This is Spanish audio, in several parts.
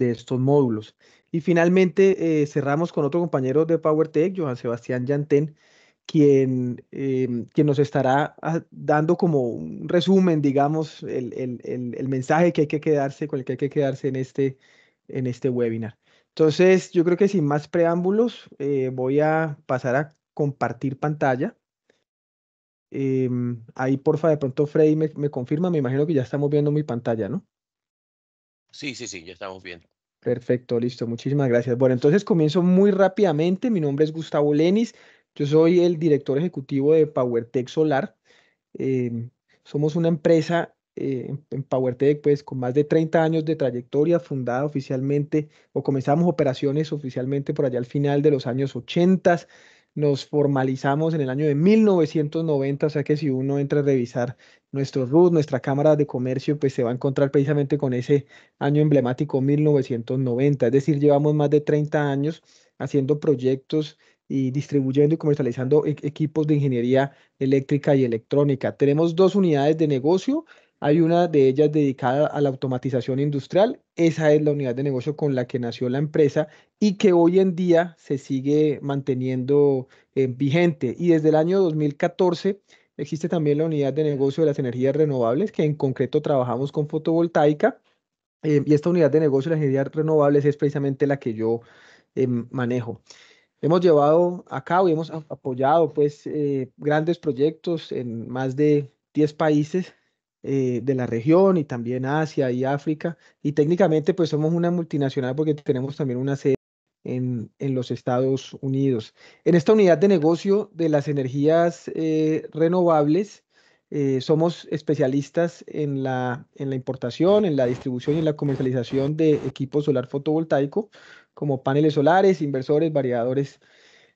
de estos módulos. Y finalmente eh, cerramos con otro compañero de PowerTech, Johan Sebastián Yantén, quien, em, nos estará ah, dando como un resumen, digamos, el, mensaje que hay que quedarse, con el que hay que quedarse en este, en este webinar. Entonces, yo creo que sin más preámbulos, eh, voy a pasar a compartir pantalla. Em, ahí, porfa, de pronto Freddy me confirma, me imagino que ya estamos viendo mi pantalla, ¿no? Sí, sí, sí, ya estamos bien. Perfecto, listo, muchísimas gracias. Bueno, entonces comienzo muy rápidamente. Mi nombre es Gustavo Lenis, yo soy el director ejecutivo de PowerTech Solar. Eh, somos una empresa eh, en PowerTech, pues con más de 30 años de trayectoria, fundada oficialmente, o comenzamos operaciones oficialmente por allá al final de los años 80 nos formalizamos en el año de 1990, o sea que si uno entra a revisar nuestro RUT, nuestra Cámara de Comercio, pues se va a encontrar precisamente con ese año emblemático 1990, es decir, llevamos más de 30 años haciendo proyectos y distribuyendo y comercializando e-, equipos de ingeniería eléctrica y electrónica. Tenemos dos unidades de negocio hay una de ellas dedicada a la automatización industrial. Esa es la unidad de negocio con la que nació la empresa y que hoy en día se sigue manteniendo eh, vigente. Y desde el año 2014 existe también la unidad de negocio de las energías renovables, que en concreto trabajamos con fotovoltaica. Eh, y esta unidad de negocio de las energías renovables es precisamente la que yo eh, manejo hemos llevado a cabo y hemos apoyado pues grandes proyectos en más de 10 países eh, de la región y también Asia y África. Y técnicamente pues somos una multinacional porque tenemos también una sede en, los Estados Unidos. En esta unidad de negocio de las energías eh, renovables, eh, somos especialistas en la, en la importación, en la distribución y en la comercialización de equipos solar fotovoltaico, como paneles solares, inversores, variadores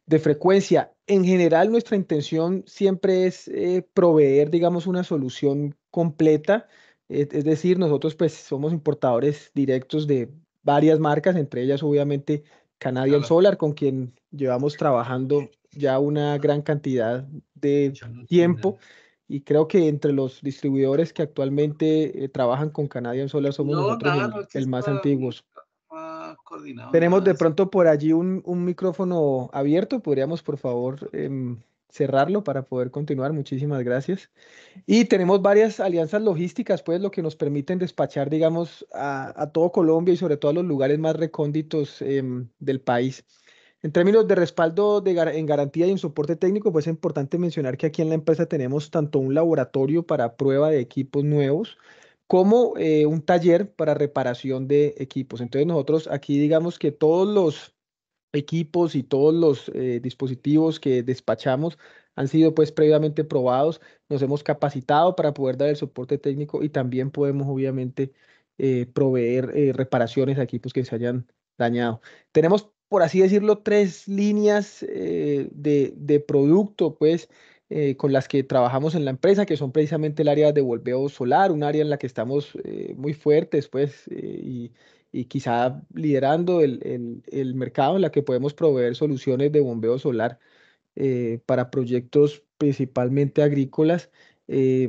de frecuencia. En general, nuestra intención siempre es eh, proveer, digamos, una solución completa. E, es, decir, nosotros pues somos importadores directos de varias marcas, entre ellas obviamente Canadian Solar, con quien llevamos trabajando ya una gran cantidad de tiempo. Y creo que entre los distribuidores que actualmente eh, trabajan con Canadian Solar somos nosotros el, más antiguos. Tenemos de pronto por allí un, un micrófono abierto. Podríamos, por favor, em, cerrarlo para poder continuar. Muchísimas gracias. Y tenemos varias alianzas logísticas, pues, lo que nos permiten despachar, digamos, a, todo Colombia y sobre todo a los lugares más recónditos em, del país. En términos de respaldo de en garantía y en soporte técnico, pues es importante mencionar que aquí en la empresa tenemos tanto un laboratorio para prueba de equipos nuevos, como eh, un taller para reparación de equipos. Entonces nosotros aquí digamos que todos los equipos y todos los eh, dispositivos que despachamos han sido pues previamente probados, nos hemos capacitado para poder dar el soporte técnico y también podemos obviamente eh, proveer reparaciones a equipos que se hayan dañado. Tenemos, por así decirlo, tres líneas de, de producto pues eh, con las que trabajamos en la empresa, que son precisamente el área de bombeo solar, un área en la que estamos eh, muy fuertes, pues, eh, y, quizá liderando el, mercado en la que podemos proveer soluciones de bombeo solar para proyectos principalmente agrícolas. Y,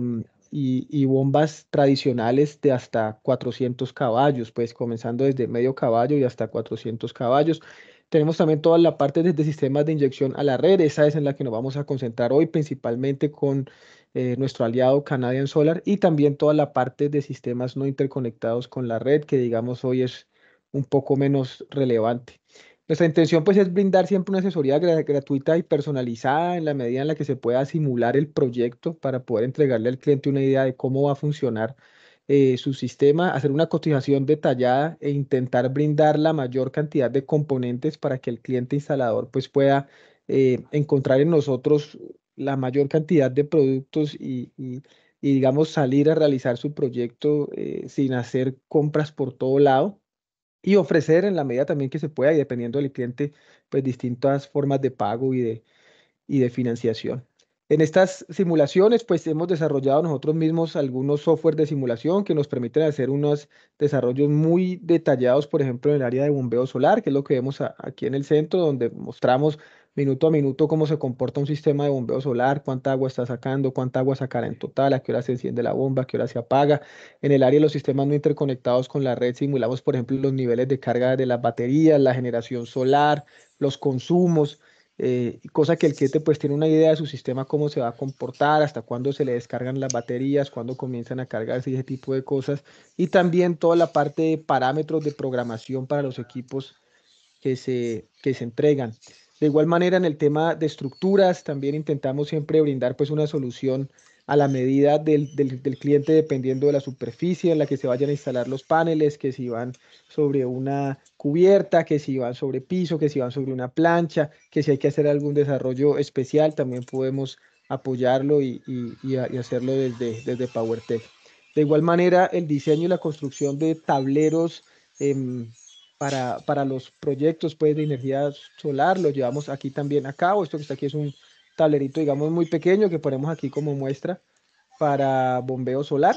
y, bombas tradicionales de hasta 400 caballos, pues comenzando desde medio caballo y hasta 400 caballos. Tenemos también toda la parte desde sistemas de inyección a la red, esa es en la que nos vamos a concentrar hoy principalmente con eh, nuestro aliado Canadian Solar y también toda la parte de sistemas no interconectados con la red, que digamos hoy es un poco menos relevante. Nuestra intención pues es brindar siempre una asesoría gratuita y personalizada en la medida en la que se pueda simular el proyecto para poder entregarle al cliente una idea de cómo va a funcionar eh, su sistema, hacer una cotización detallada e intentar brindar la mayor cantidad de componentes para que el cliente instalador pues, pueda eh, encontrar en nosotros la mayor cantidad de productos y, digamos, salir a realizar su proyecto eh, sin hacer compras por todo lado y ofrecer en la medida también que se pueda y dependiendo del cliente, pues distintas formas de pago y y de financiación. En estas simulaciones, pues hemos desarrollado nosotros mismos algunos software de simulación que nos permiten hacer unos desarrollos muy detallados, por ejemplo, en el área de bombeo solar, que es lo que vemos aquí en el centro, donde mostramos minuto a minuto cómo se comporta un sistema de bombeo solar, cuánta agua está sacando, cuánta agua sacará en total, a qué hora se enciende la bomba, a qué hora se apaga. En el área de los sistemas no interconectados con la red simulamos, por ejemplo, los niveles de carga de las baterías, la generación solar, los consumos. Eh, cosa que el cliente pues tiene una idea de su sistema, cómo se va a comportar, hasta cuándo se le descargan las baterías, cuándo comienzan a cargarse ese tipo de cosas. Y también toda la parte de parámetros de programación para los equipos que se, que se entregan. De igual manera, en el tema de estructuras, también intentamos siempre brindar pues una solución a la medida del, cliente dependiendo de la superficie en la que se vayan a instalar los paneles, que si van sobre una cubierta, que si van sobre piso, que si van sobre una plancha, que si hay que hacer algún desarrollo especial, también podemos apoyarlo y, hacerlo desde, desde PowerTech. De igual manera, el diseño y la construcción de tableros em, para, los proyectos pues, de energía solar lo llevamos aquí también a cabo. Esto que está aquí es un, tablerito, digamos, muy pequeño que ponemos aquí como muestra para bombeo solar.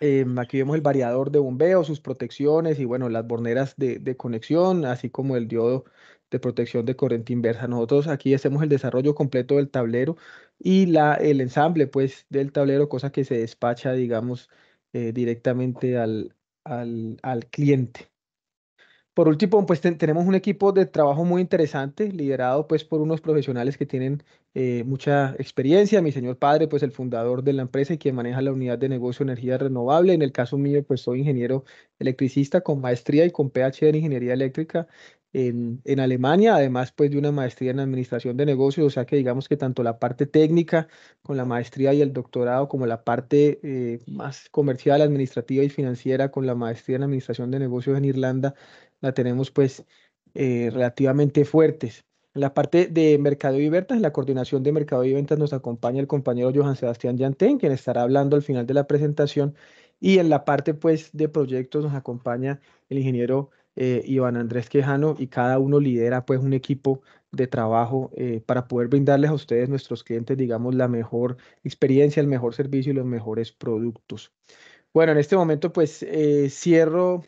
Em, aquí vemos el variador de bombeo, sus protecciones y bueno, las borneras de, conexión, así como el diodo de protección de corriente inversa. Nosotros aquí hacemos el desarrollo completo del tablero y la, el ensamble pues del tablero, cosa que se despacha digamos eh, directamente al, al, al cliente. Por último, pues tenemos un equipo de trabajo muy interesante, liderado pues por unos profesionales que tienen eh, mucha experiencia. Mi señor padre, pues el fundador de la empresa y quien maneja la unidad de negocio de energía renovable. En el caso mío, pues soy ingeniero electricista con maestría y con PhD en ingeniería eléctrica en, Alemania, además pues de una maestría en administración de negocios, o sea que digamos que tanto la parte técnica con la maestría y el doctorado como la parte eh, más comercial, administrativa y financiera con la maestría en administración de negocios en Irlanda, la tenemos pues eh, relativamente fuertes. En la parte de mercado y ventas, en la coordinación de mercado y ventas nos acompaña el compañero Johan Sebastián Yantén, quien estará hablando al final de la presentación. Y en la parte pues de proyectos nos acompaña el ingeniero eh, Iván Andrés Quejano, y cada uno lidera pues un equipo de trabajo eh, para poder brindarles a ustedes, nuestros clientes, digamos, la mejor experiencia, el mejor servicio y los mejores productos. Bueno, en este momento pues eh, cierro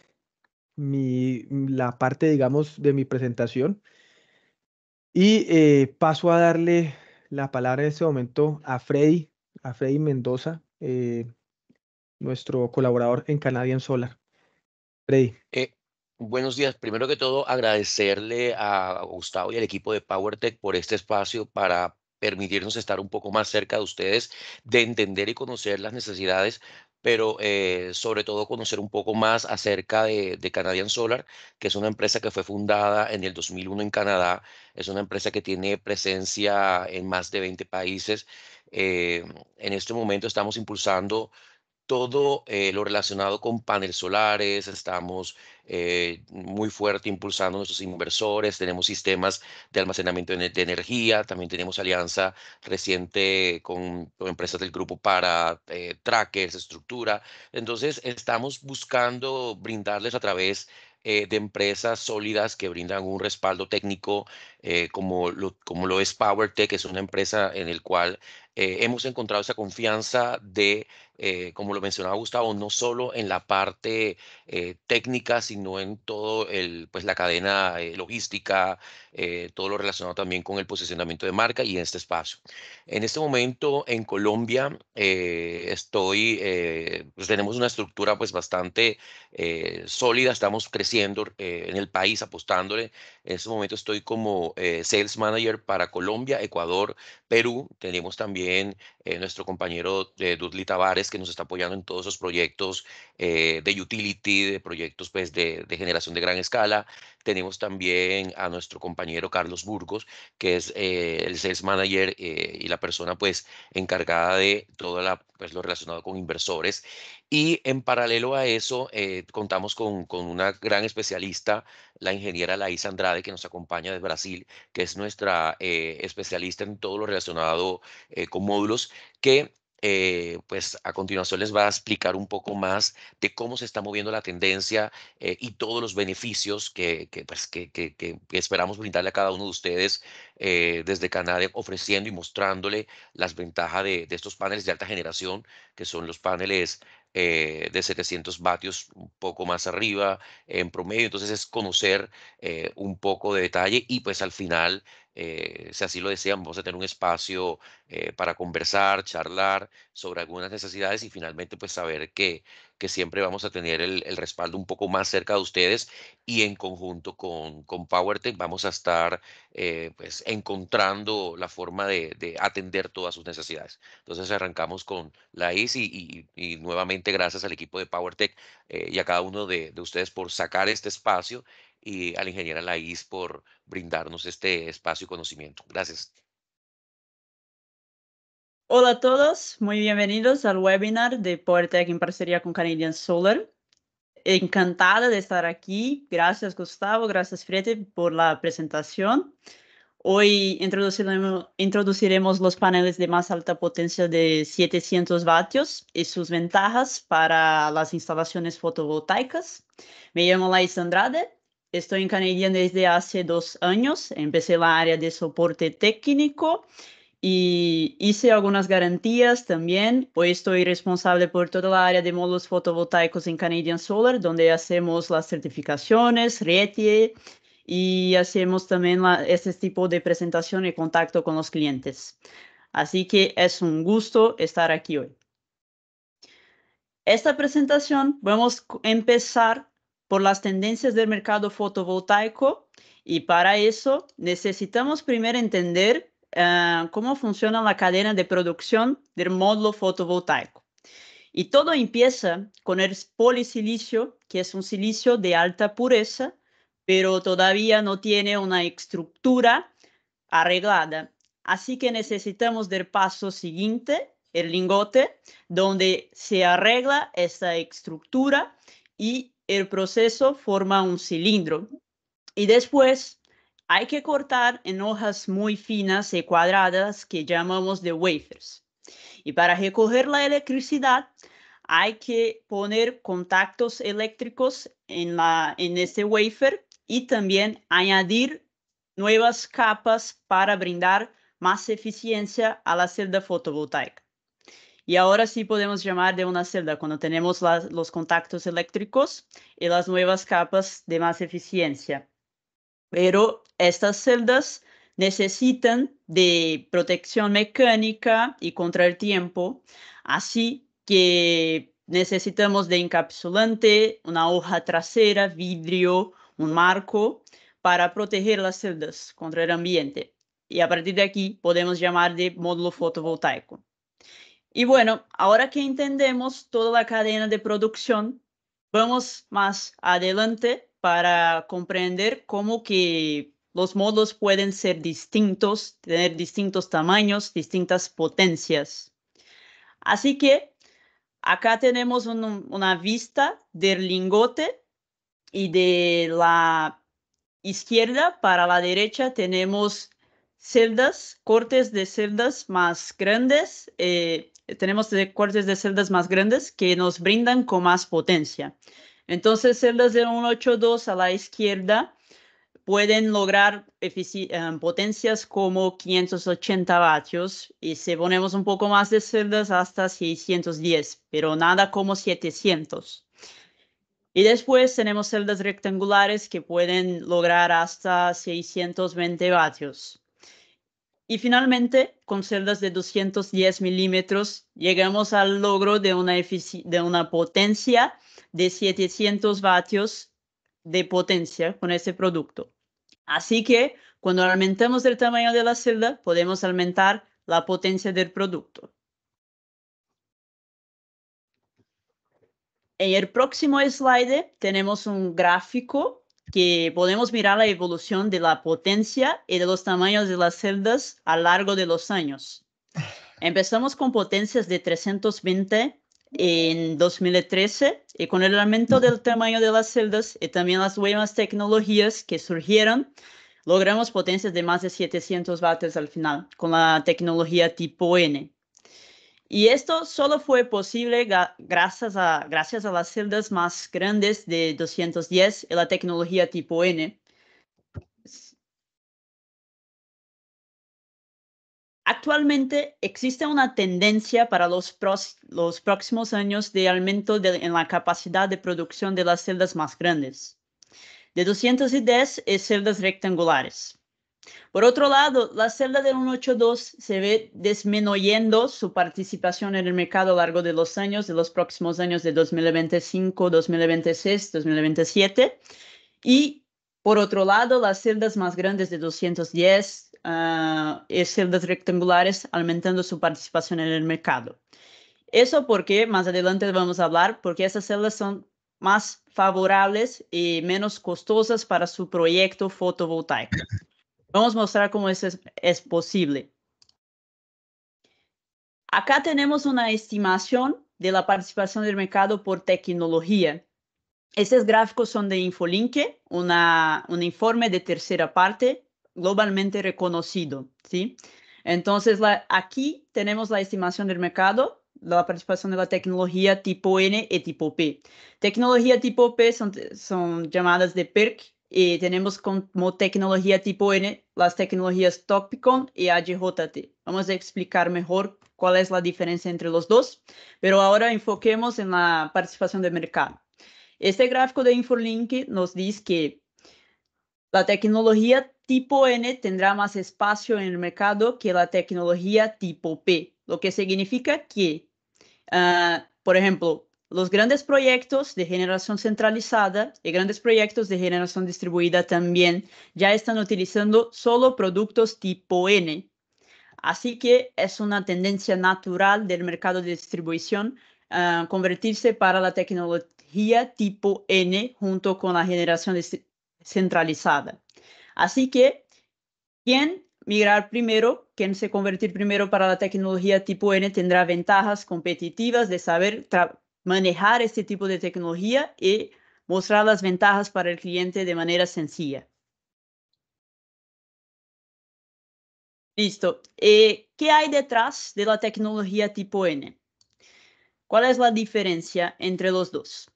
mi, la parte, digamos, de mi presentación y eh, paso a darle la palabra en este momento a Freddy, a Freddy Mendoza, nuestro colaborador en Canadian Solar. Freddy. Buenos días. Primero que todo, agradecerle a Gustavo y al equipo de PowerTech por este espacio para permitirnos estar un poco más cerca de ustedes, de entender y conocer las necesidades, pero eh, sobre todo conocer un poco más acerca de, Canadian Solar, que es una empresa que fue fundada en el 2001 en Canadá. Es una empresa que tiene presencia en más de 20 países. Eh, en este momento estamos impulsando todo eh, lo relacionado con paneles solares, estamos eh, muy fuerte impulsando nuestros inversores, tenemos sistemas de almacenamiento de, energía, también tenemos alianza reciente con, empresas del grupo para eh, trackers, estructura. Entonces, estamos buscando brindarles a través de empresas sólidas que brindan un respaldo técnico como, lo, como lo es PowerTech, que es una empresa en el cual eh, hemos encontrado esa confianza de, eh, como lo mencionaba Gustavo, no solo en la parte eh, técnica, sino en todo el, pues la cadena logística, todo lo relacionado también con el posicionamiento de marca y en este espacio. En este momento en Colombia estoy, pues tenemos una estructura pues bastante sólida, estamos creciendo en el país apostándole. En este momento estoy como sales manager para Colombia, Ecuador, Perú. Tenemos también eh, nuestro compañero Dudley Tavares, que nos está apoyando en todos esos proyectos eh, de utility, de proyectos pues, de, generación de gran escala. Tenemos también a nuestro compañero Carlos Burgos, que es eh, el sales manager eh, y la persona pues encargada de todo la, pues, lo relacionado con inversores. Y en paralelo a eso, eh, contamos con, con, una gran especialista, la ingeniera Laís Andrade, que nos acompaña de Brasil, que es nuestra especialista en todo lo relacionado con módulos, que eh, pues a continuación les va a explicar un poco más de cómo se está moviendo la tendencia eh, y todos los beneficios pues, que, que, esperamos brindarle a cada uno de ustedes eh, desde Canadá, ofreciendo y mostrándole las ventajas de, estos paneles de alta generación, que son los paneles de 700 vatios un poco más arriba en promedio. Entonces es conocer un poco de detalle y pues al final eh, si así lo desean, vamos a tener un espacio eh, para conversar, charlar sobre algunas necesidades y finalmente pues saber que, que siempre vamos a tener el, respaldo un poco más cerca de ustedes y en conjunto con, con PowerTech vamos a estar eh, pues encontrando la forma de, atender todas sus necesidades. Entonces arrancamos con la IS y, nuevamente gracias al equipo de PowerTech y a cada uno de, de, ustedes por sacar este espacio y a la ingeniera Laís por brindarnos este espacio y conocimiento. Gracias. Hola a todos, muy bienvenidos al webinar de PowerTech en parcería con Canadian Solar. Encantada de estar aquí. Gracias Gustavo, gracias Frete por la presentación. Hoy introduciremos, introduciremos, los paneles de más alta potencia de 700 vatios y sus ventajas para las instalaciones fotovoltaicas. Me llamo Laís Andrade Estoy en Canadian desde hace dos años. Empecé la área de soporte técnico y hice algunas garantías también, Hoy estoy responsable por toda la área de módulos fotovoltaicos en Canadian Solar, donde hacemos las certificaciones, RETIE, y hacemos también este tipo de presentación y contacto con los clientes. Así que es un gusto estar aquí hoy. Esta presentación vamos a empezar por las tendencias del mercado fotovoltaico y para eso necesitamos primero entender ah, cómo funciona la cadena de producción del módulo fotovoltaico. Y todo empieza con el polisilicio, que es un silicio de alta pureza, pero todavía no tiene una estructura arreglada. Así que necesitamos del paso siguiente, el lingote, donde se arregla esta estructura y el proceso forma un cilindro y después hay que cortar en hojas muy finas y cuadradas que llamamos de wafers. Y para recoger la electricidad hay que poner contactos eléctricos en, la, en este wafer y también añadir nuevas capas para brindar más eficiencia a la celda fotovoltaica. Y ahora sí podemos llamar de una celda cuando tenemos los contactos eléctricos y las nuevas capas de más eficiencia. Pero estas celdas necesitan de protección mecánica y contra el tiempo, así que necesitamos de encapsulante, una hoja trasera, vidrio, un marco para proteger las celdas contra el ambiente. Y a partir de aquí podemos llamar de módulo fotovoltaico. Y bueno, ahora que entendemos toda la cadena de producción, vamos más adelante para comprender cómo que los modos pueden ser distintos, tener distintos tamaños, distintas potencias. Así que acá tenemos una vista del lingote y de la izquierda para la derecha tenemos celdas, cortes de celdas más grandes eh, tenemos de de celdas más grandes que nos brindan con más potencia. Entonces, celdas de 182 a la izquierda pueden lograr eh, potencias como 580 vatios y si ponemos un poco más de celdas hasta 610, pero nada como 700. Y después tenemos celdas rectangulares que pueden lograr hasta 620 vatios. Y finalmente, con celdas de 210 milímetros, llegamos al logro de una, potencia de 700 vatios de potencia con este producto. Así que cuando aumentamos el tamaño de la celda, podemos aumentar la potencia del producto. En el próximo slide tenemos un gráfico que podemos mirar la evolución de la potencia y de los tamaños de las celdas a lo largo de los años. Empezamos con potencias de 320 en 2013 y con el aumento del tamaño de las celdas y también las nuevas tecnologías que surgieron, logramos potencias de más de 700 vatios al final con la tecnología tipo N. Y esto solo fue posible gracias a, gracias a las celdas más grandes de 210 y la tecnología tipo N. Actualmente existe una tendencia para los, próximos años de aumento en la capacidad de producción de las celdas más grandes, de 210 es celdas rectangulares. Por otro lado, la celda del 182 se ve disminuyendo su participación en el mercado a lo largo de los años, de los próximos años de 2025, 2026, 2027. Y por otro lado, las celdas más grandes de 210 ah, es celdas rectangulares aumentando su participación en el mercado. Eso porque más adelante vamos a hablar, porque esas celdas son más favorables y menos costosas para su proyecto fotovoltaico. Vamos a mostrar cómo eso es, posible. Acá tenemos una estimación de la participación del mercado por tecnología. Estos gráficos son de InfoLink, una, un informe de tercera parte globalmente reconocido. ¿sí? Entonces, la, aquí tenemos la estimación del mercado, la participación de la tecnología tipo N y tipo P. Tecnología tipo P son, son llamadas de PERC, y eh, tenemos como tecnología tipo N las tecnologías Topicon y hjt Vamos a explicar mejor cuál es la diferencia entre los dos, pero ahora enfoquemos en la participación de mercado. Este gráfico de InfoLink nos dice que la tecnología tipo N tendrá más espacio en el mercado que la tecnología tipo P, lo que significa que, ah, por ejemplo, los grandes proyectos de generación centralizada y grandes proyectos de generación distribuida también ya están utilizando solo productos tipo N. Así que es una tendencia natural del mercado de distribución ah, convertirse para la tecnología tipo N junto con la generación centralizada. Así que, quien migrar primero, quien se convertir primero para la tecnología tipo N tendrá ventajas competitivas de saber trabajar manejar este tipo de tecnología y mostrar las ventajas para el cliente de manera sencilla. Listo. Eh, ¿Qué hay detrás de la tecnología tipo N? ¿Cuál es la diferencia entre los dos?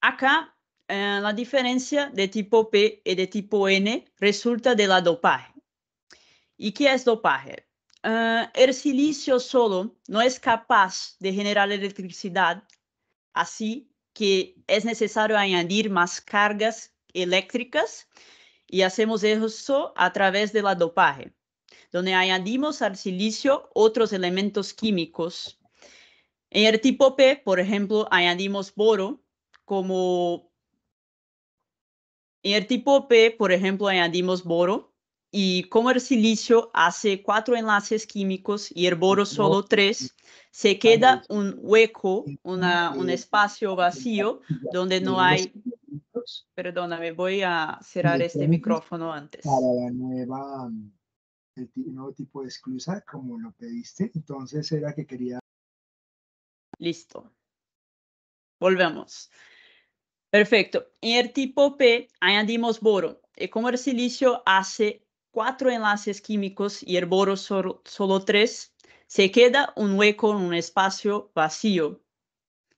Acá, eh, la diferencia de tipo P y de tipo N resulta de la dopaje. ¿Y qué es dopaje? Ah, el silicio solo no es capaz de generar electricidad, así que es necesario añadir más cargas eléctricas y hacemos eso a través de la dopaje, donde añadimos al silicio otros elementos químicos. En el tipo P, por ejemplo, añadimos boro como... En el tipo P, por ejemplo, añadimos boro y como el silicio hace cuatro enlaces químicos y el boro solo tres, se queda un hueco, una, un espacio vacío donde no hay... Perdóname, voy a cerrar este micrófono antes. Para la nueva, el nuevo tipo de esclusa, como lo pediste, entonces era que quería... Listo. Volvemos. Perfecto. En el tipo P añadimos boro. Y eh, como el silicio hace cuatro enlaces químicos y el solo, solo tres, se queda un hueco, en un espacio vacío.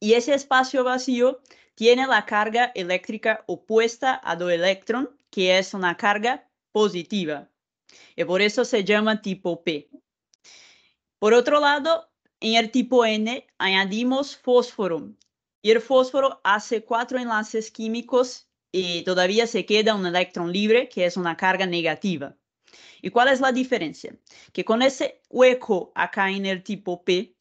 Y ese espacio vacío tiene la carga eléctrica opuesta a do electrón, que es una carga positiva. Y por eso se llama tipo P. Por otro lado, en el tipo N añadimos fósforo. Y el fósforo hace cuatro enlaces químicos y todavía se queda un electrón libre, que es una carga negativa. ¿Y cuál es la diferencia? Que con ese hueco acá en el tipo P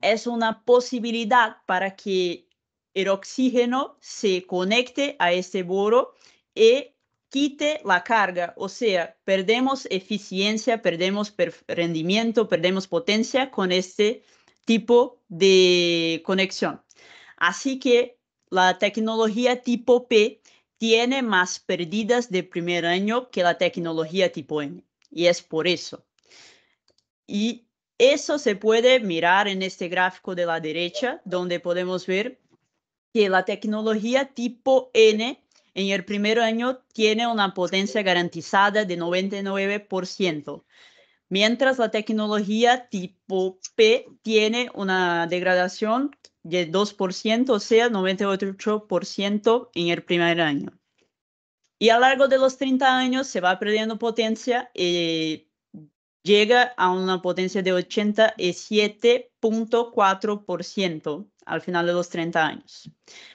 es una posibilidad para que el oxígeno se conecte a este boro y e quite la carga, o sea, perdemos eficiencia, perdemos rendimiento, perdemos potencia con este tipo de conexión. Así que la tecnología tipo P tiene más pérdidas de primer año que la tecnología tipo N. Y es por eso. Y eso se puede mirar en este gráfico de la derecha, donde podemos ver que la tecnología tipo N en el primer año tiene una potencia garantizada de 99%, mientras la tecnología tipo P tiene una degradación de 2%, o sea, 98% en el primer año. Y a lo largo de los 30 años se va perdiendo potencia y eh, llega a una potencia de 87.4% al final de los 30 años,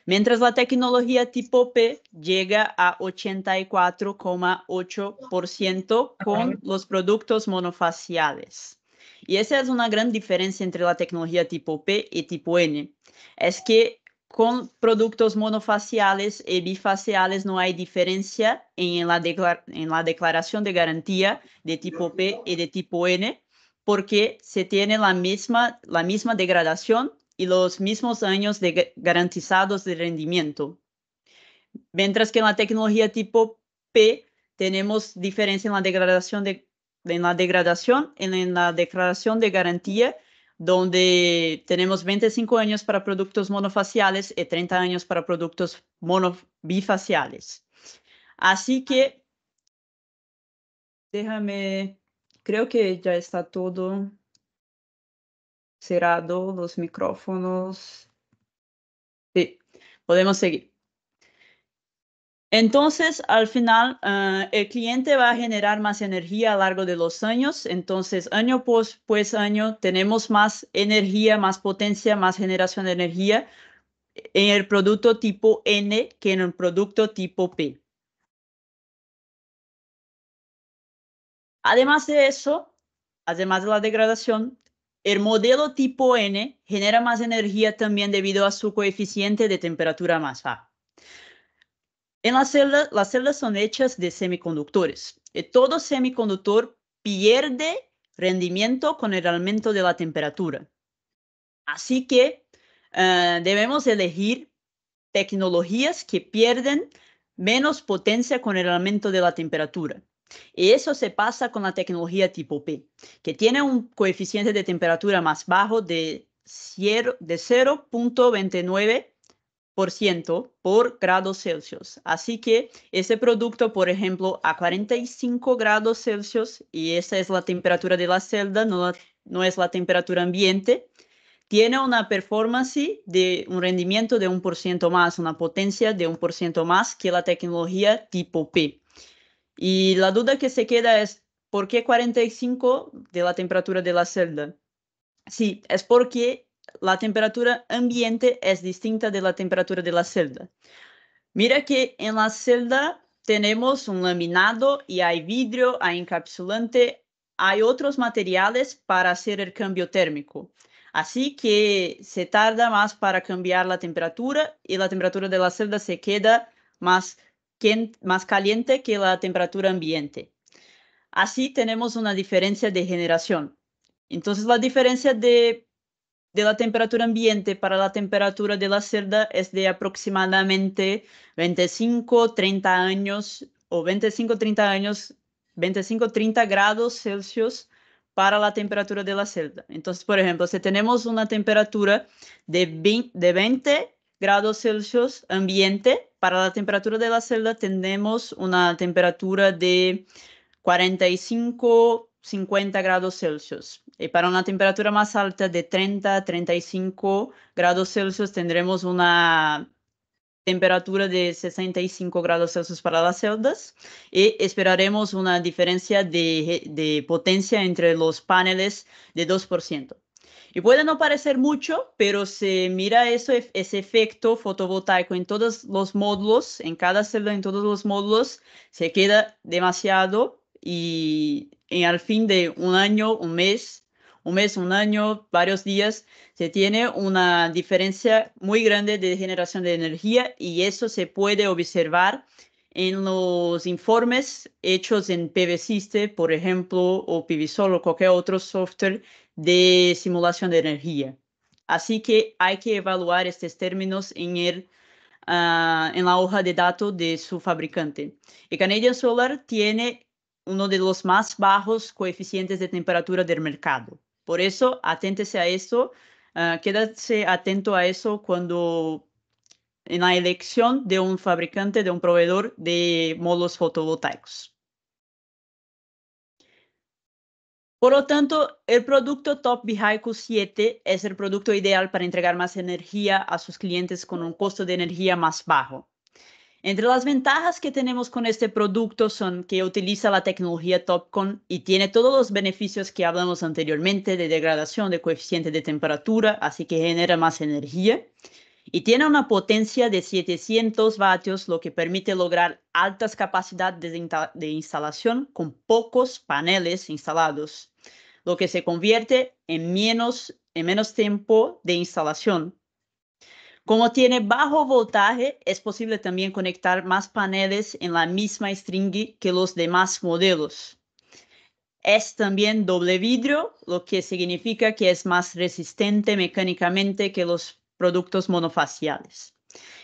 mientras la tecnología tipo P llega a 84,8% con los productos monofaciales. Y esa es una gran diferencia entre la tecnología tipo P y tipo N. Es que con productos monofaciales y bifaciales no hay diferencia en la, declaración de garantía de tipo P y de tipo N porque se tiene la misma degradación y los mismos años de garantizados de rendimiento. Mientras que en la tecnología tipo P tenemos diferencia en la degradación en la degradación, en la declaración de garantía, donde tenemos 25 años para productos monofaciales y 30 años para productos mono bifaciales. Así que, déjame, creo que ya está todo cerrado los micrófonos. Sí, podemos seguir. Entonces, al final, ah, el cliente va a generar más energía a lo largo de los años. Entonces, año pues pues, año, tenemos más energía, más potencia, más generación de energía en el producto tipo N que en el producto tipo P. Además de eso, además de la degradación, el modelo tipo N genera más energía también debido a su coeficiente de temperatura más baja. En las celdas, las celdas son hechas de semiconductores. Y todo semiconductor pierde rendimiento con el aumento de la temperatura. Así que eh, debemos elegir tecnologías que pierden menos potencia con el aumento de la temperatura. Y eso se pasa con la tecnología tipo P, que tiene un coeficiente de temperatura más bajo de, de 0.29% por grados Celsius. Así que ese producto, por ejemplo, a 45 grados Celsius, y esa es la temperatura de la celda, no, es la temperatura ambiente, tiene una performance de un rendimiento de 1% más, una potencia de 1% más que la tecnología tipo P. Y la duda que se queda es, ¿por qué 45 de la temperatura de la celda? Sí, es porque la temperatura ambiente es distinta de la temperatura de la celda. Mira que en la celda tenemos un laminado y hay vidrio, hay encapsulante, hay otros materiales para hacer el cambio térmico. Así que se tarda más para cambiar la temperatura y la temperatura de la celda se queda más más caliente que la temperatura ambiente. Así tenemos una diferencia de generación. Entonces la diferencia de, la temperatura ambiente para la temperatura de la cerda es de aproximadamente 25, 30 años o 25, 30 años, 25, 30 grados Celsius para la temperatura de la celda. Entonces, por ejemplo, si tenemos una temperatura de de 20 grados Celsius ambiente, para la temperatura de la celda tendremos una temperatura de 45, 50 grados Celsius. Y eh, para una temperatura más alta de 30, 35 grados Celsius tendremos una temperatura de 65 grados Celsius para las celdas y esperaremos una diferencia de, de potencia entre los paneles de 2%. Y puede no parecer mucho, pero se mira eso, ese efecto fotovoltaico en todos los módulos, en cada celda, en todos los módulos, se queda demasiado y en al fin de un año, un mes, un mes, un año, varios días, se tiene una diferencia muy grande de generación de energía y eso se puede observar en los informes hechos en PVSiste, por ejemplo, o PVSol o cualquier otro software de simulación de energía. Así que hay que evaluar estos términos en, el, ah, en la hoja de datos de su fabricante. Y Canadian Solar tiene uno de los más bajos coeficientes de temperatura del mercado. Por eso, aténtese a esto, ah, quédese atento a eso cuando en la elección de un fabricante, de un proveedor de módulos fotovoltaicos. Por lo tanto, el producto Top 7 es el producto ideal para entregar más energía a sus clientes con un costo de energía más bajo. Entre las ventajas que tenemos con este producto son que utiliza la tecnología TopCon y tiene todos los beneficios que hablamos anteriormente de degradación de coeficiente de temperatura, así que genera más energía y tiene una potencia de 700 vatios, lo que permite lograr altas capacidades de, instalación con pocos paneles instalados, lo que se convierte en menos, en menos tiempo de instalación. Como tiene bajo voltaje, es posible también conectar más paneles en la misma string que los demás modelos. Es también doble vidrio, lo que significa que es más resistente mecánicamente que los productos monofaciales.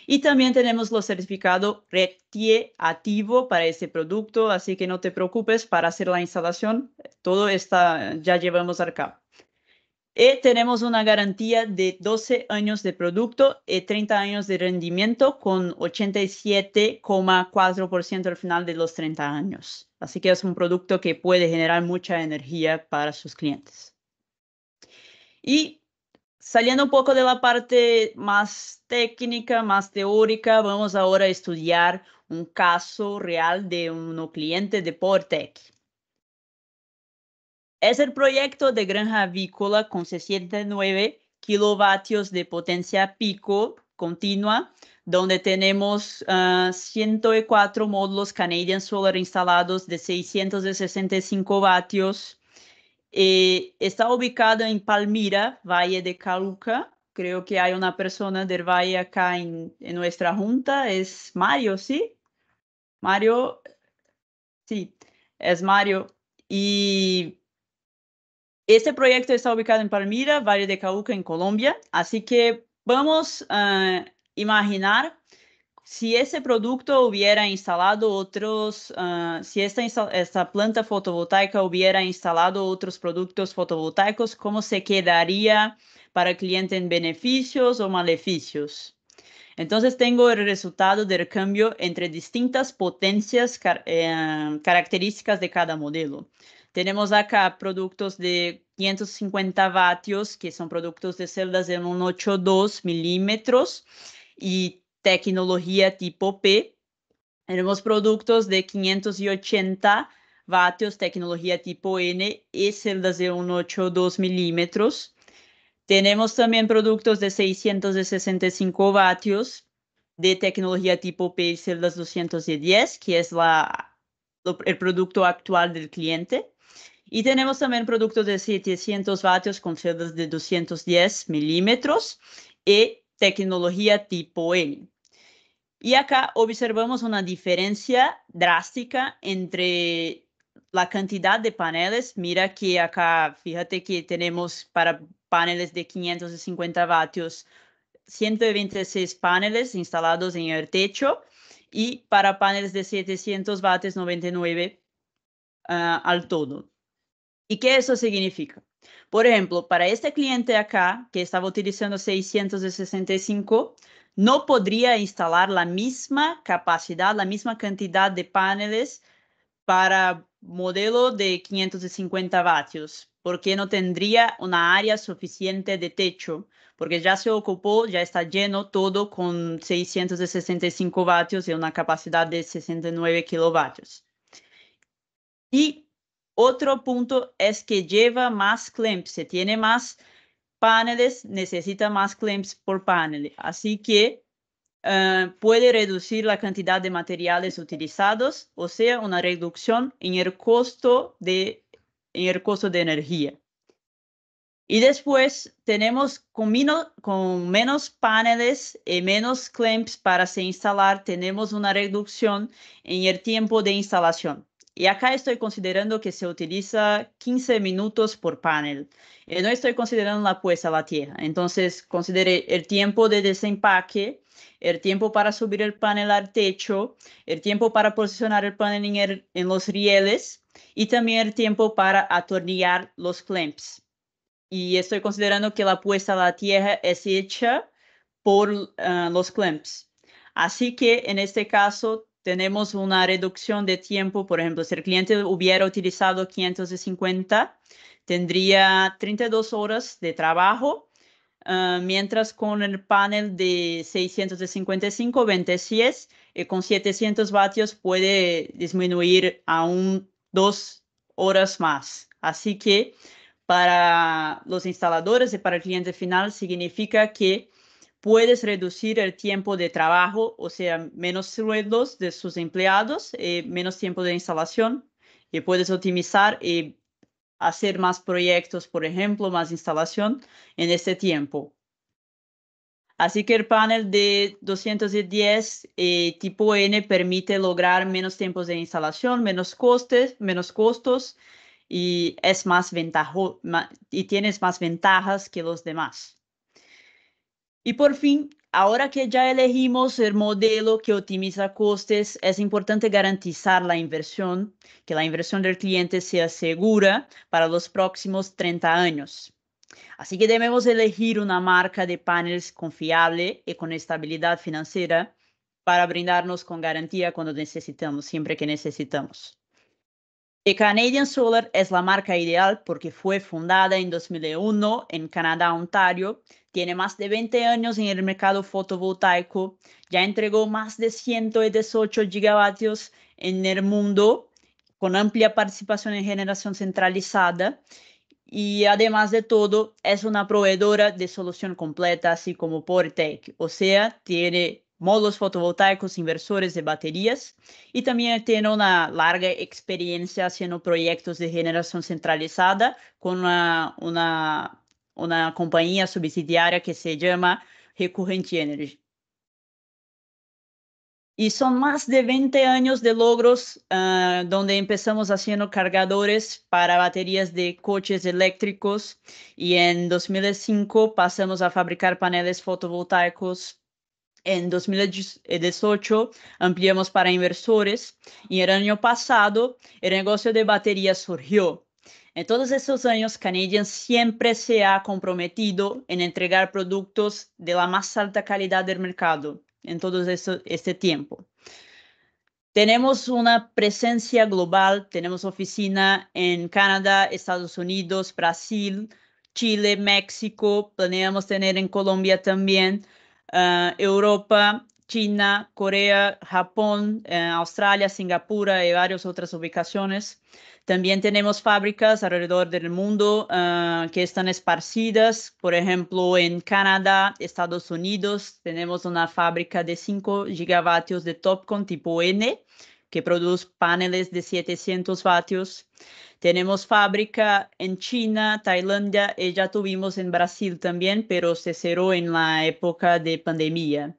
Y también tenemos los certificados RETIE activo para ese producto, así que no te preocupes para hacer la instalación, todo está ya llevamos acá. cabo. Y tenemos una garantía de 12 años de producto y 30 años de rendimiento con 87,4% al final de los 30 años. Así que es un producto que puede generar mucha energía para sus clientes. Y Saliendo un poco de la parte más técnica, más teórica, vamos ahora a estudiar un caso real de un cliente de Portec. Es el proyecto de granja avícola con 69 kilovatios de potencia pico continua, donde tenemos 104 ah, módulos Canadian Solar instalados de 665 vatios está ubicado em Palmira, Valle de Caluca. Creo que hay una persona del valle acá en, en nuestra junta. Es Mario, ¿sí? Mario, sí, es Mario. Y este proyecto está ubicado en Palmira, Valle de Cauca, en Colombia. Así que vamos a eh, imaginar si ese producto hubiera instalado otros, ah, si esta, esta, planta fotovoltaica hubiera instalado otros productos fotovoltaicos, ¿cómo se quedaría para el cliente en beneficios o maleficios? Entonces tengo el resultado del cambio entre distintas potencias eh, características de cada modelo. Tenemos acá productos de 550 vatios, que son productos de celdas de 182 milímetros, y tecnología tipo P. Tenemos productos de 580 vatios, tecnología tipo N y celdas de 182 milímetros. Tenemos también productos de 665 vatios de tecnología tipo P y celdas 210, que es la, el producto actual del cliente. Y tenemos también productos de 700 vatios con celdas de 210 milímetros y e tecnología tipo L. Y acá observamos una diferencia drástica entre la cantidad de paneles. Mira que acá, fíjate que tenemos para paneles de 550 vatios 126 paneles instalados en el techo y para paneles de 700 vatios 99 ah, al todo. ¿Y qué eso significa? Por ejemplo, para este cliente acá, que estaba utilizando 665, no podría instalar la misma capacidad, la misma cantidad de paneles para modelo de 550 vatios, porque no tendría una área suficiente de techo, porque ya se ocupó, ya está lleno todo con 665 vatios y una capacidad de 69 kilovatios. Y otro punto es que lleva más clamps, se tiene más paneles, necesita más clamps por panel. Así que eh, puede reducir la cantidad de materiales utilizados, o sea, una reducción en el costo de, en el costo de energía. Y después tenemos con, con menos paneles y menos clamps para se instalar, tenemos una reducción en el tiempo de instalación. Y acá estoy considerando que se utiliza 15 minutos por panel. Eh, no estoy considerando la puesta a la tierra. Entonces, considere el tiempo de desempaque, el tiempo para subir el panel al techo, el tiempo para posicionar el panel en, los rieles y también el tiempo para atornillar los clamps. Y estoy considerando que la puesta a la tierra es hecha por ah, los clamps. Así que en este caso tenemos una reducción de tiempo, por ejemplo, si el cliente hubiera utilizado 550, tendría 32 horas de trabajo, ah, mientras con el panel de 655, 26 eh, con 700 vatios puede disminuir aún dos horas más. Así que para los instaladores y para el cliente final significa que puedes reducir el tiempo de trabajo, o sea, menos sueldos de sus empleados, eh, menos tiempo de instalación, y puedes optimizar y hacer más proyectos, por ejemplo, más instalación en este tiempo. Así que el panel de 210 eh, tipo N permite lograr menos tiempos de instalación, menos costes, menos costos y es más y tienes más ventajas que los demás. Y por fin, ahora que ya elegimos el modelo que optimiza costes, es importante garantizar la inversión, que la inversión del cliente sea segura para los próximos 30 años. Así que debemos elegir una marca de paneles confiable y con estabilidad financiera para brindarnos con garantía cuando necesitamos, siempre que necesitamos. Canadian Solar es la marca ideal porque fue fundada en 2001 en Canadá, Ontario. Tiene más de 20 años en el mercado fotovoltaico. Ya entregó más de 118 gigavatios en el mundo con amplia participación en generación centralizada. Y además de todo, es una proveedora de solución completa, así como Portec. O sea, tiene módulos fotovoltaicos, inversores de baterias e também tendo uma larga experiência fazendo projetos de generação centralizada com uma, uma, uma companhia subsidiária que se chama Recurrent Energy. E são mais de 20 anos de logros, uh, ah, onde começamos fazendo cargadores para baterias de coches elétricos. E em 2005 passamos a fabricar painéis fotovoltaicos En 2018 ampliamos para inversores y el año pasado el negocio de baterías surgió. En todos estos años, Canadian siempre se ha comprometido en entregar productos de la más alta calidad del mercado en todo este tiempo. Tenemos una presencia global, tenemos oficina en Canadá, Estados Unidos, Brasil, Chile, México, planeamos tener en Colombia también. Ah, Europa, China, Corea, Japón, eh, Australia, Singapur y varias otras ubicaciones. También tenemos fábricas alrededor del mundo ah, que están esparcidas, por ejemplo, en Canadá, Estados Unidos, tenemos una fábrica de 5 gigavatios de Topcon tipo N que produce paneles de 700 vatios. Tenemos fábrica en China, Tailandia y ya tuvimos en Brasil también, pero se cerró en la época de pandemia.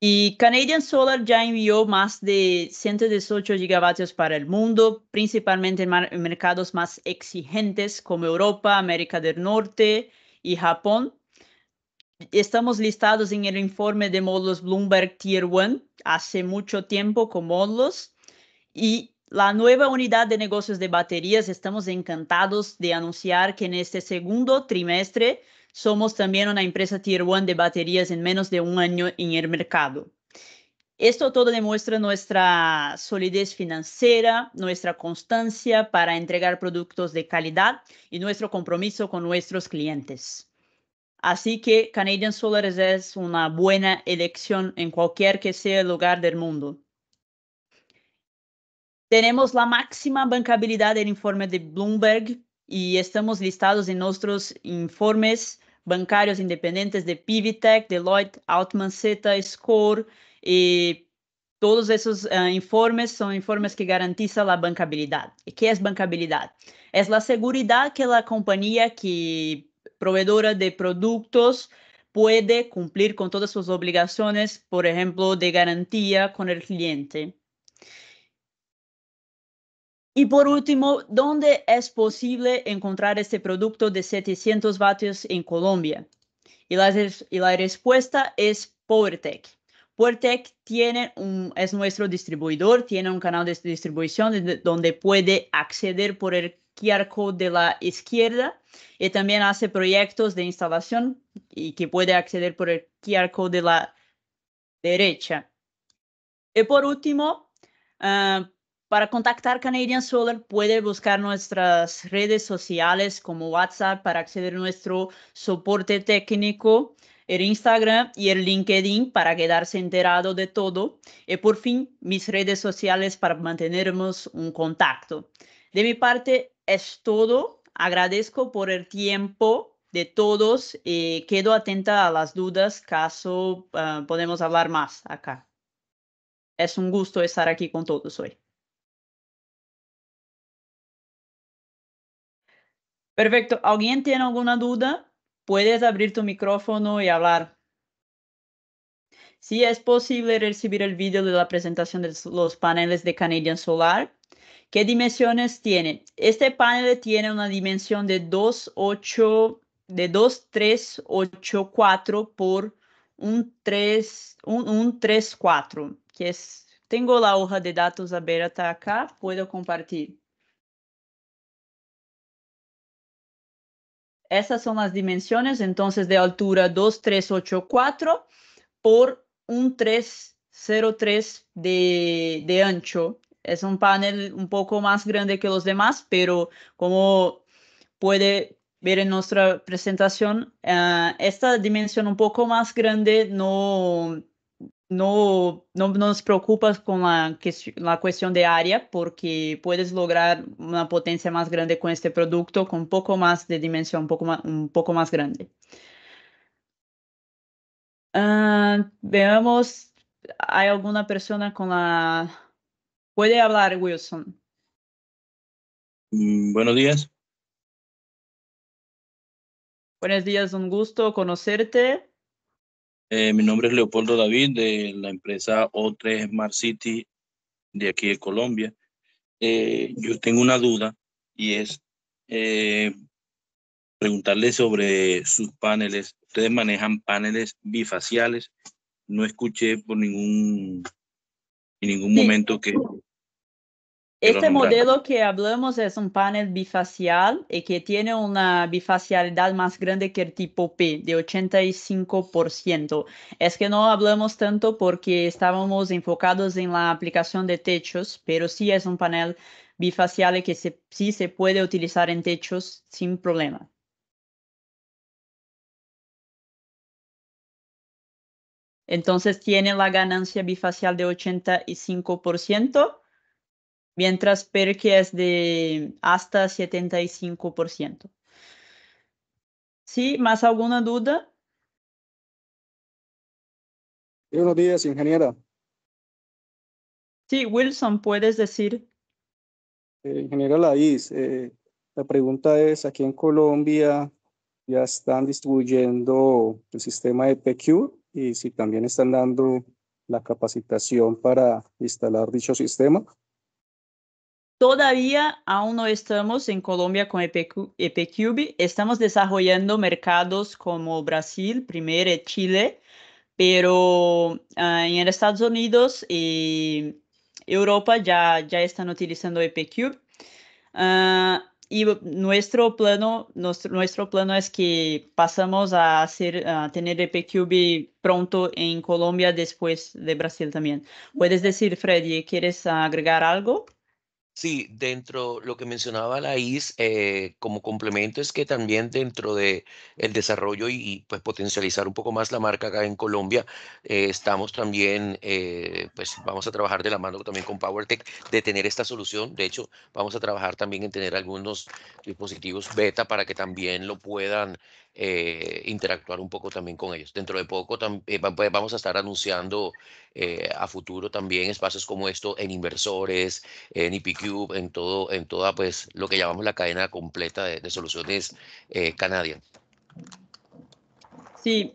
Y Canadian Solar ya envió más de 118 gigavatios para el mundo, principalmente en, en mercados más exigentes como Europa, América del Norte y Japón, estamos listados en el informe de módulos Bloomberg Tier 1 hace mucho tiempo con módulos y la nueva unidad de negocios de baterías estamos encantados de anunciar que en este segundo trimestre somos también una empresa Tier 1 de baterías en menos de un año en el mercado. Esto todo demuestra nuestra solidez financiera, nuestra constancia para entregar productos de calidad y nuestro compromiso con nuestros clientes. Así que Canadian Solar es una buena elección en cualquier que sea el lugar del mundo. Tenemos la máxima bancabilidad del informe de Bloomberg y estamos listados en nuestros informes bancarios independientes de Pivitec, Deloitte, Altman, Zeta, Score. Y todos esos eh, informes son informes que garantizan la bancabilidad. qué es bancabilidad? Es la seguridad que la compañía que proveedora de productos puede cumplir con todas sus obligaciones, por ejemplo, de garantía con el cliente. Y por último, ¿dónde es posible encontrar este producto de 700 vatios en Colombia? Y la, respuesta es PowerTech. PowerTech tiene un, es nuestro distribuidor, tiene un canal de distribución donde puede acceder por el QR Code de la izquierda y también hace proyectos de instalación y que puede acceder por el QR Code de la derecha. Y por último, eh, para contactar Canadian Solar puede buscar nuestras redes sociales como WhatsApp para acceder a nuestro soporte técnico, el Instagram y el LinkedIn para quedarse enterado de todo. Y por fin, mis redes sociales para mantenernos un contacto. De mi parte, es todo. Agradezco por el tiempo de todos y eh, quedo atenta a las dudas caso ah, podemos hablar más acá. Es un gusto estar aquí con todos hoy. Perfecto. ¿Alguien tiene alguna duda? Puedes abrir tu micrófono y hablar. Si es posible recibir el vídeo de la presentación de los paneles de Canadian Solar ¿Qué dimensiones tiene? Este panel tiene una dimensión de 2, 8, de 2, 3, 8, 4 por un 3, 1 3, 4. Que es, tengo la hoja de datos abierta acá, puedo compartir. Esas son las dimensiones, entonces de altura 2, 3, 8, 4 por un 3, 0, 3 de ancho, es un panel un poco más grande que los demás, pero como puede ver en nuestra presentación, eh, esta dimensión un poco más grande no, no, no nos preocupa con la, cuestión de área porque puedes lograr una potencia más grande con este producto, con un poco más de dimensión, un poco más, un poco más grande. Ah, veamos, hay alguna persona con la Puede hablar, Wilson. Mm, buenos días. Buenos días, un gusto conocerte. Eh, mi nombre es Leopoldo David de la empresa O3 Smart City de aquí de Colombia. Eh, yo tengo una duda y es eh, preguntarle sobre sus paneles. Ustedes manejan paneles bifaciales. No escuché por ningún en ningún momento que este modelo que hablamos es un panel bifacial y eh, que tiene una bifacialidad más grande que el tipo P, de 85%. Es que no hablamos tanto porque estábamos enfocados en la aplicación de techos, pero sí es un panel bifacial que se, sí se puede utilizar en techos sin problema. Entonces tiene la ganancia bifacial de 85% mientras Perky es de hasta 75%. ¿Sí? ¿Más alguna duda? Buenos días, ingeniera. Sí, Wilson, puedes decir. Eh, ingeniera Laís, eh, la pregunta es, aquí en Colombia ya están distribuyendo el sistema de PQ y si también están dando la capacitación para instalar dicho sistema. Todavía aún no estamos en Colombia con EPQ, Estamos desarrollando mercados como Brasil, primero Chile, pero ah, en Estados Unidos y eh, Europa ya, ya están utilizando EPCube. Ah, y nuestro plano, nuestro, plano es que pasamos a, tener EPCube pronto en Colombia después de Brasil también. Puedes decir, Freddy, ¿quieres agregar algo? Sí, dentro lo que mencionaba la IS eh, como complemento es que también dentro de el desarrollo y, pues potencializar un poco más la marca acá en Colombia, eh, estamos también, eh, pues vamos a trabajar de la mano también con PowerTech de tener esta solución. De hecho, vamos a trabajar también en tener algunos dispositivos beta para que también lo puedan eh, interactuar un poco también con ellos. Dentro de poco eh, vamos a estar anunciando eh, a futuro también espacios como esto en inversores, en IPQ, e en todo, en toda pues lo que llamamos la cadena completa de, soluciones canadiense. Sí,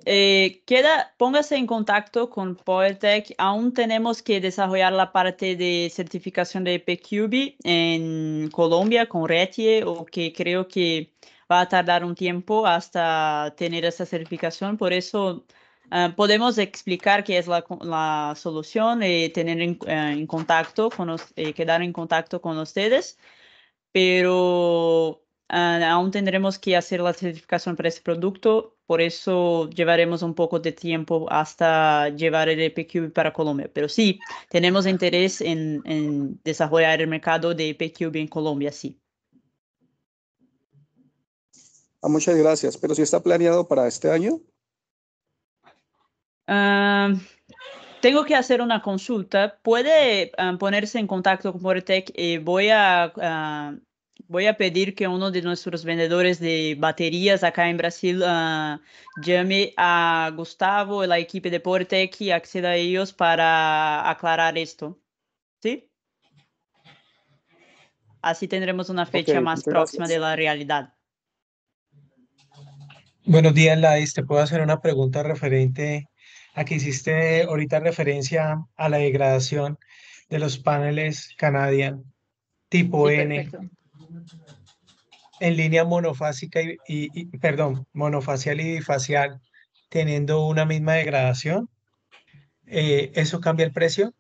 queda, póngase en contacto con PowerTech. Aún tenemos que desarrollar la parte de certificación de e PQB en Colombia con RETIE, o que creo que va a tardar un tiempo hasta tener esa certificación. Por eso eh, podemos explicar qué es la, solución y eh, tener en, eh, contacto, quedar en contacto con ustedes, pero aún tendremos que hacer la certificación para ese producto. Por eso llevaremos un poco de tiempo hasta llevar el e PQB para Colombia. Pero sí, tenemos interés en, desarrollar el mercado de e PQB en Colombia, sí. Ah, muchas gracias. Pero si está planeado para este año. tengo que hacer una consulta. Puede ponerse en contacto con Portec y eh, voy a voy a pedir que uno de nuestros vendedores de baterías acá en Brasil ah, llame a Gustavo y la equipe de Portec y acceda a ellos para aclarar esto. ¿Sí? Así tendremos una fecha más próxima de la realidad. Buenos días, Lais. Te puedo hacer una pregunta referente a que hiciste ahorita referencia a la degradación de los paneles Canadian tipo N en línea monofásica y, perdón, monofacial y bifacial teniendo una misma degradación. Eh, ¿Eso cambia el precio?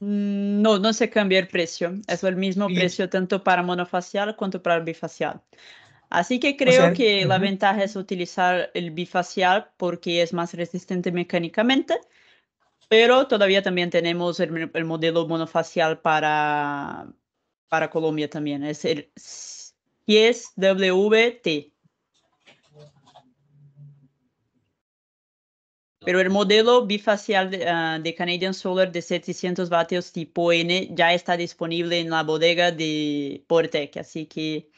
Mm, no, no se cambia el precio. Es el mismo precio tanto para monofacial como para bifacial. Así que creo que la ventaja es utilizar el bifacial porque es más resistente mecánicamente, pero todavía también tenemos el, modelo monofacial para, para Colombia también, es el 10WT. Pero el modelo bifacial de, ah, Canadian Solar de 700 vatios tipo N ya está disponible en la bodega de Portec, así que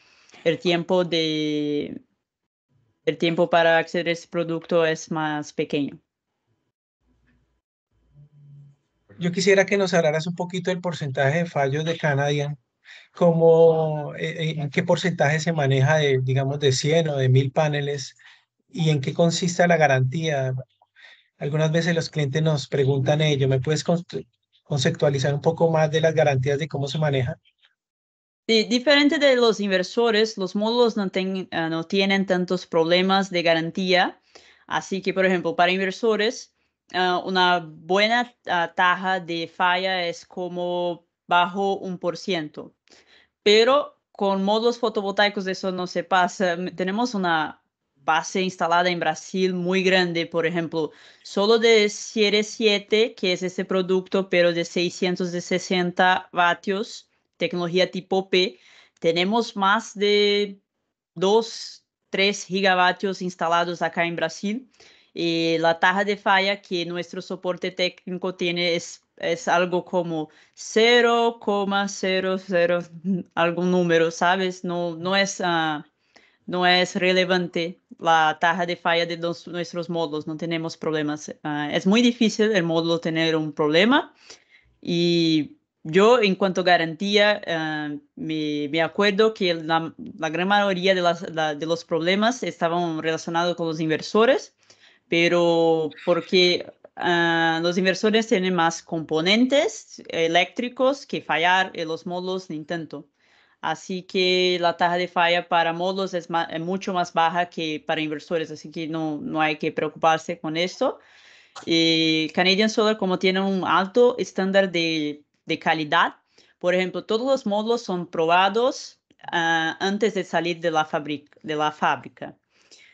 el tiempo de el tiempo para acceder a ese producto es más pequeño. Yo quisiera que nos hablaras un poquito del porcentaje de fallos de Canadian, como eh, eh, en qué porcentaje se maneja de, digamos, de 100 o de 1000 paneles y en qué consiste la garantía. Algunas veces los clientes nos preguntan ello, ¿me puedes conceptualizar un poco más de las garantías de cómo se maneja? diferente de los inversores, los módulos no, ah, no tienen tantos problemas de garantía. Así que, por ejemplo, para inversores, ah, una buena ah, tasa de falla es como bajo un por ciento. Pero con módulos fotovoltaicos eso no se pasa. Tenemos una base instalada en Brasil muy grande, por ejemplo, solo de 7.7, que es este producto, pero de 660 vatios, tecnología tipo P, tenemos más de 2, 3 gigavatios instalados acá en Brasil. Y eh, la tasa de falla que nuestro soporte técnico tiene es, es algo como 0,00 algún número, ¿sabes? No, no, es, ah, no es relevante la tasa de falla de nuestros módulos, no tenemos problemas. Ah, es muy difícil el módulo tener un problema y yo, en cuanto a garantía, eh, me, acuerdo que la, gran mayoría de, los problemas estaban relacionados con los inversores, pero porque eh, los inversores tienen más componentes eléctricos que fallar en los módulos ni tanto. Así que la tasa de falla para módulos es, es, mucho más baja que para inversores, así que no, no hay que preocuparse con esto. Y Canadian Solar, como tiene un alto estándar de de calidad. Por ejemplo, todos los módulos son probados ah, antes de salir de la, de la fábrica.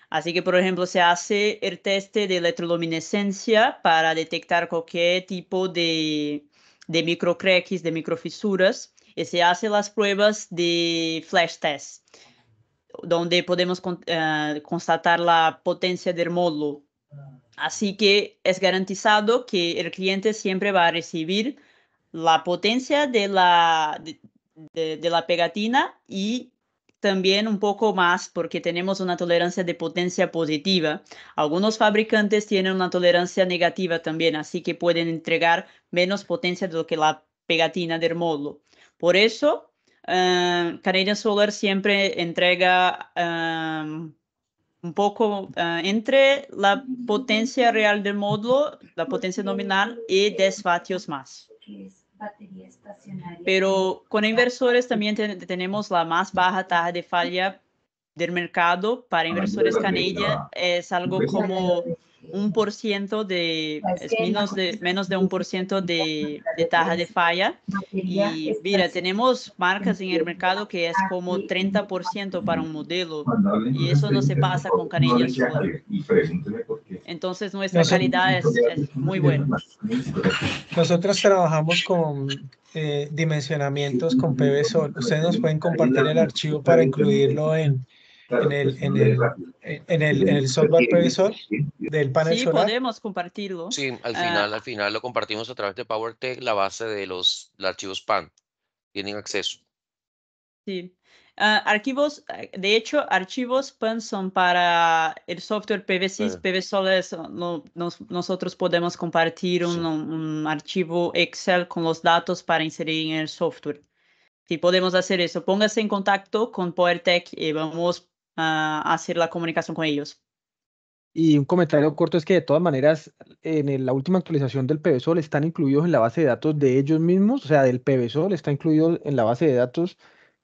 Así que, por ejemplo, se hace el test de electroluminescencia para detectar cualquier tipo de, de de microfisuras, y se hace las pruebas de flash test, donde podemos eh, constatar la potencia del módulo. Así que es garantizado que el cliente siempre va a recibir la potencia de la, de, la pegatina y también un poco más porque tenemos una tolerancia de potencia positiva. Algunos fabricantes tienen una tolerancia negativa también, así que pueden entregar menos potencia de lo que la pegatina del módulo. Por eso, eh, Canadian Solar siempre entrega eh, un poco eh, entre la potencia real del módulo, la potencia nominal y 10 vatios más batería estacionaria. Pero con inversores también tenemos la más baja tasa de falla del mercado. Para ah, inversores canella es algo como un por ciento de, es menos de, menos de un por ciento de, de tasa de falla. Y mira, tenemos marcas en el mercado que es ah, como 30% para un modelo y eso no se pasa con canillas Entonces nuestra calidad es, muy buena. Nosotros trabajamos con eh, dimensionamientos con PBSOL. Ustedes nos pueden compartir el archivo para incluirlo en, en el, software previsor del panel sí, podemos compartirlo. Sí, al ah. final, al final lo compartimos a través de PowerTech, la base de los, archivos PAN. Tienen acceso. Sí. Ah, archivos, de hecho, archivos PAN son para el software PV6, nosotros podemos compartir un, archivo Excel con los datos para inserir en el software. Si podemos hacer eso, póngase en contacto con PowerTech y vamos a hacer la comunicación con ellos. Y un comentario corto es que de todas maneras, en la última actualización del PBSOL están incluidos en la base de datos de ellos mismos, o sea, del PBSOL está incluido en la base de datos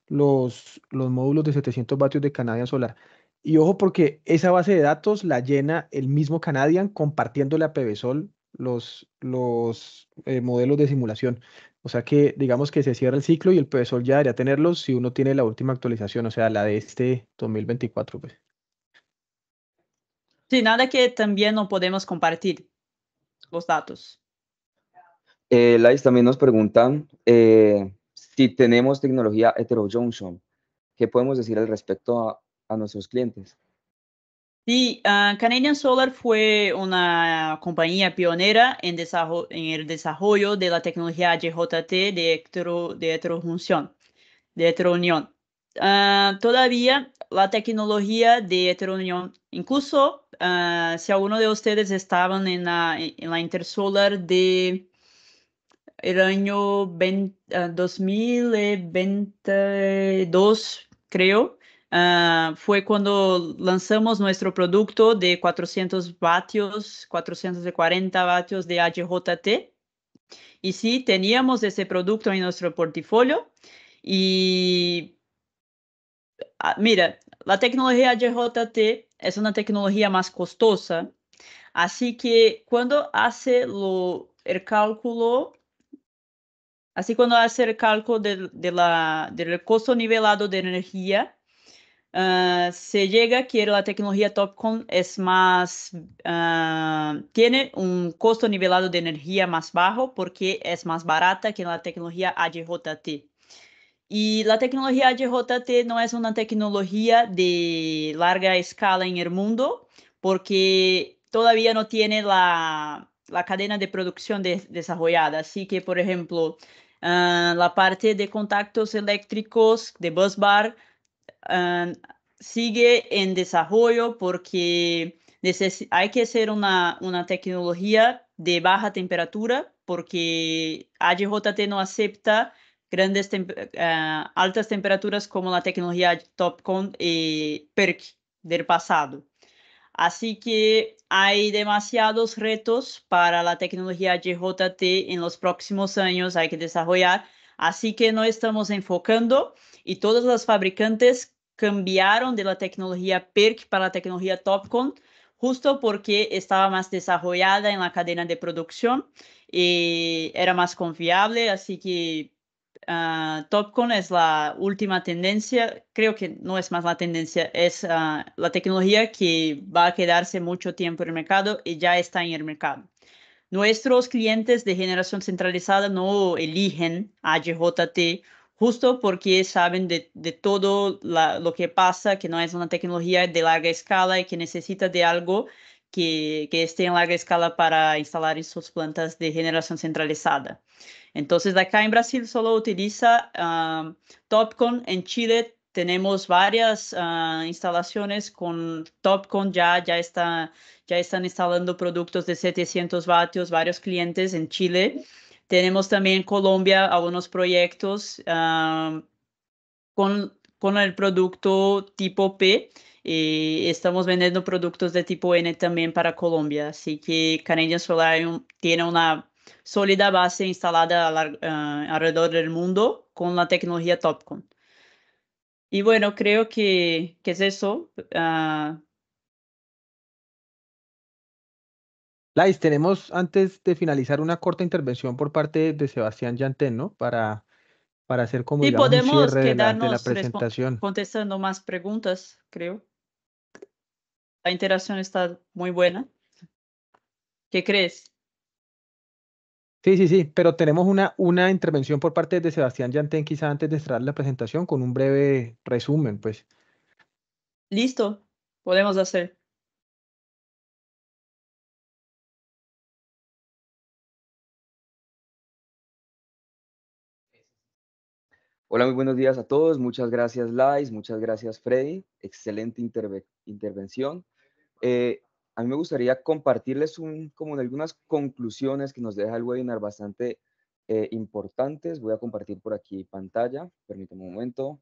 los, los módulos de 700 vatios de Canadian Solar. Y ojo porque esa base de datos la llena el mismo Canadian compartiéndole a PBSOL los, los eh, modelos de simulación. O sea que digamos que se cierra el ciclo y el PSOL ya debería tenerlos si uno tiene la última actualización, o sea, la de este 2024. Pues. Sí, nada que también no podemos compartir los datos. Eh, Lais, también nos preguntan eh, si tenemos tecnología heterojunction. ¿Qué podemos decir al respecto a nuestros clientes? Sí, ah, Canadian Solar fue una compañía pionera en, en el desarrollo de la tecnología HJT de, de heterojunción, de heterounión. Ah, todavía la tecnología de heterounión, incluso ah, si alguno de ustedes estaban en la, en la Intersolar de el año 2022, creo, Ah, fue cuando lanzamos nuestro producto de 400 vatios, 440 vatios de HJT. Y sí, teníamos ese producto en nuestro portafolio. Y ah, mira, la tecnología HJT es una tecnología más costosa. Así que cuando hace el cálculo Así cuando hace el cálculo de la, del costo nivelado de energía, Ah, se llega que la tecnología TopCon es más, ah, tiene un costo nivelado de energía más bajo porque es más barata que la tecnología AJT. Y la tecnología AJT no es una tecnología de larga escala en el mundo porque todavía no tiene la, cadena de producción desarrollada. Así que, por ejemplo, ah, la parte de contactos eléctricos de busbar, sigue en desarrollo porque hay que hacer una, una tecnología de baja temperatura porque AGJT no acepta grandes eh, altas temperaturas como la tecnología TopCon y eh, PERC del pasado. Así que hay demasiados retos para la tecnología AGJT en los próximos años, hay que desarrollar. Así que no estamos enfocando y todos los fabricantes cambiaron de la tecnología PERC para la tecnología TOPCon justo porque estaba más desarrollada en la cadena de producción y era más confiable, así que ah, TopCon es la última tendencia, creo que no es más la tendencia, es ah, la tecnología que va a quedarse mucho tiempo en el mercado y ya está en el mercado. Nuestros clientes de generación centralizada no eligen AJT justo porque saben de, todo lo que pasa, que no es una tecnología de larga escala y que necesita de algo que, esté en larga escala para instalar en sus plantas de generación centralizada. Entonces, acá en Brasil solo utiliza ah, TopCon. En Chile tenemos varias ah, instalaciones con TopCon. Ya, ya, está, ya están instalando productos de 700 vatios, varios clientes en Chile. Tenemos también en Colombia algunos proyectos con, con, el producto tipo P. y eh, estamos vendiendo productos de tipo N también para Colombia. Así que Canadian Solar tiene una sólida base instalada ah, alrededor del mundo con la tecnología TopCon. Y bueno, creo que, es eso. Ah, Lais, tenemos antes de finalizar una corta intervención por parte de Sebastián Yantén, ¿no? Para, para hacer como sí, un cierre la, presentación. Contestando más preguntas, creo. La interacción está muy buena. ¿Qué crees? Sí, sí, sí, pero tenemos una, una intervención por parte de Sebastián Yantén, quizá antes de cerrar la presentación, con un breve resumen, pues. Listo, podemos hacer. Hola, muy buenos días a todos. Muchas gracias, Lais. Muchas gracias, Freddy. Excelente intervención. Eh, a mí me gustaría compartirles un, como algunas conclusiones que nos deja el webinar bastante eh, importantes. Voy a compartir por aquí pantalla. Permítame un momento.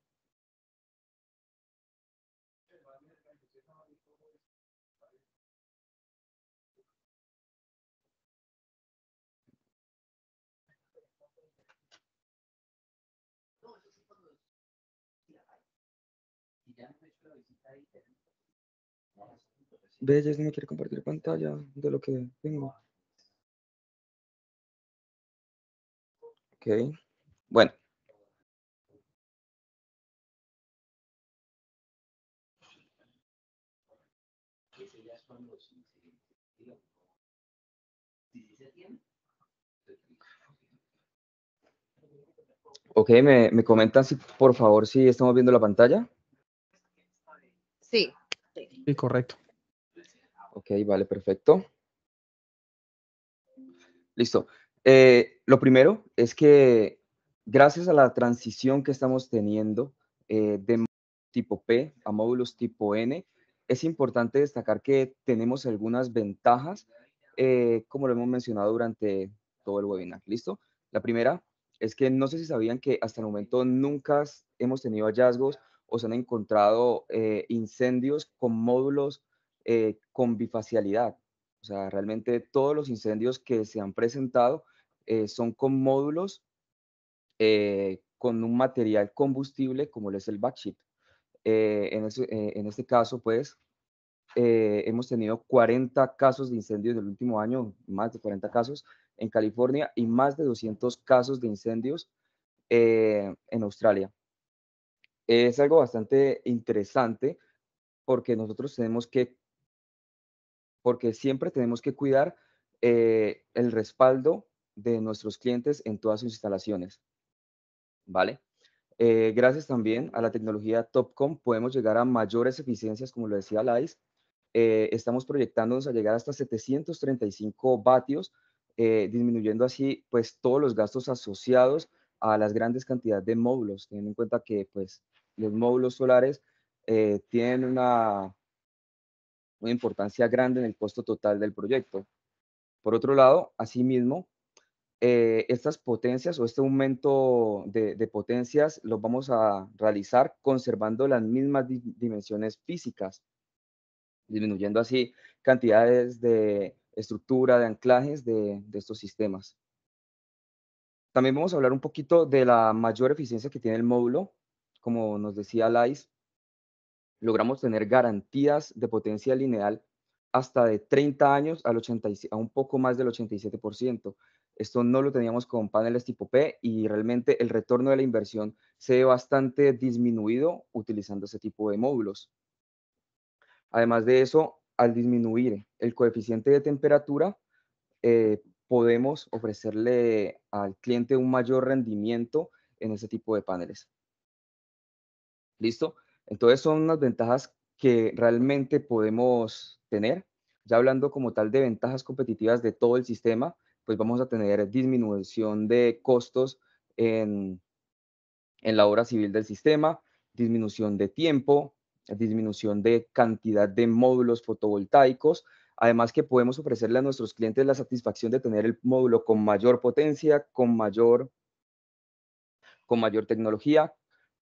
Bellas no me quiere compartir pantalla de lo que tengo. Ok, bueno. Ok, me, me comentan por favor si estamos viendo la pantalla. Sí. Sí, correcto. Ok, vale, perfecto. Listo. Eh, lo primero es que gracias a la transición que estamos teniendo eh, de tipo P a módulos tipo N, es importante destacar que tenemos algunas ventajas, eh, como lo hemos mencionado durante todo el webinar. ¿Listo? La primera es que no sé si sabían que hasta el momento nunca hemos tenido hallazgos o se han encontrado incendios con módulos eh, con bifacialidad. O sea, realmente todos los incendios que se han presentado eh, son con módulos eh, con un material combustible como lo es el backsheet. En, en, este caso, pues, hemos tenido 40 casos de incendios del el último año, más de 40 casos en California y más de 200 casos de incendios en Australia. Es algo bastante interesante porque nosotros tenemos que porque siempre tenemos que cuidar eh, el respaldo de nuestros clientes en todas sus instalaciones. ¿Vale? Eh, gracias también a la tecnología TopCom podemos llegar a mayores eficiencias, como lo decía Lais. Eh, estamos proyectándonos a llegar hasta 735 vatios, disminuyendo así pues todos los gastos asociados a las grandes cantidades de módulos, teniendo en cuenta que pues los módulos solares tienen una una importancia grande en el costo total del proyecto. Por otro lado, asimismo, eh, estas potencias o este aumento de, potencias los vamos a realizar conservando las mismas dimensiones físicas, disminuyendo así cantidades de estructura, de anclajes de, de estos sistemas. También vamos a hablar un poquito de la mayor eficiencia que tiene el módulo. Como nos decía Lais, logramos tener garantías de potencia lineal hasta de 30 años al 80, a un poco más del 87%. Esto no lo teníamos con paneles tipo P y realmente el retorno de la inversión se ve bastante disminuido utilizando ese tipo de módulos. Además de eso, al disminuir el coeficiente de temperatura, eh, podemos ofrecerle al cliente un mayor rendimiento en ese tipo de paneles. ¿Listo? Entonces son unas ventajas que realmente podemos tener. Ya hablando como tal de ventajas competitivas de todo el sistema, pues vamos a tener disminución de costos en, la obra civil del sistema, disminución de tiempo, disminución de cantidad de módulos fotovoltaicos, además que podemos ofrecerle a nuestros clientes la satisfacción de tener el módulo con mayor potencia, con mayor, con mayor tecnología,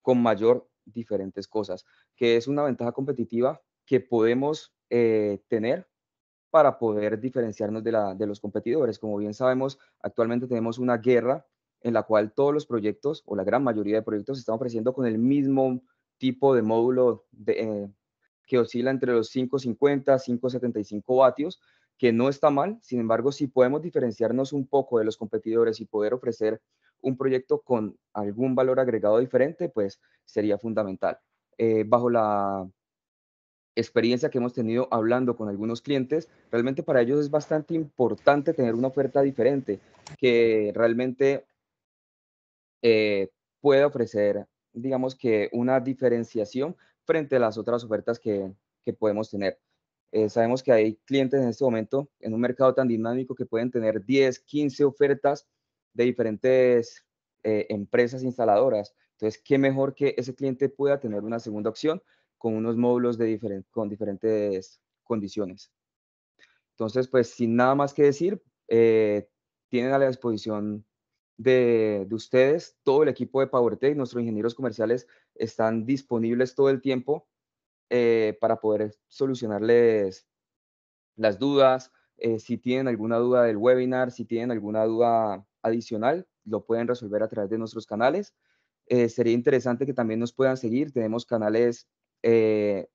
con mayor diferentes cosas, que es una ventaja competitiva que podemos eh, tener para poder diferenciarnos de, la, de los competidores. Como bien sabemos, actualmente tenemos una guerra en la cual todos los proyectos o la gran mayoría de proyectos están ofreciendo con el mismo tipo de módulo de, eh, que oscila entre los 550, 575 vatios, que no está mal, sin embargo, si podemos diferenciarnos un poco de los competidores y poder ofrecer un proyecto con algún valor agregado diferente, pues sería fundamental. Eh, bajo la experiencia que hemos tenido hablando con algunos clientes, realmente para ellos es bastante importante tener una oferta diferente que realmente eh, pueda ofrecer, digamos que una diferenciación frente a las otras ofertas que, podemos tener. Eh, sabemos que hay clientes en este momento, en un mercado tan dinámico, que pueden tener 10, 15 ofertas de diferentes eh, empresas instaladoras. Entonces, qué mejor que ese cliente pueda tener una segunda opción con unos módulos de con diferentes condiciones. Entonces, pues sin nada más que decir, eh, tienen a la disposición de, ustedes todo el equipo de PowerTech, nuestros ingenieros comerciales están disponibles todo el tiempo eh, para poder solucionarles las dudas. si tienen alguna duda del webinar, si tienen alguna duda adicional lo pueden resolver a través de nuestros canales. Eh, sería interesante que también nos puedan seguir. Tenemos canales eh,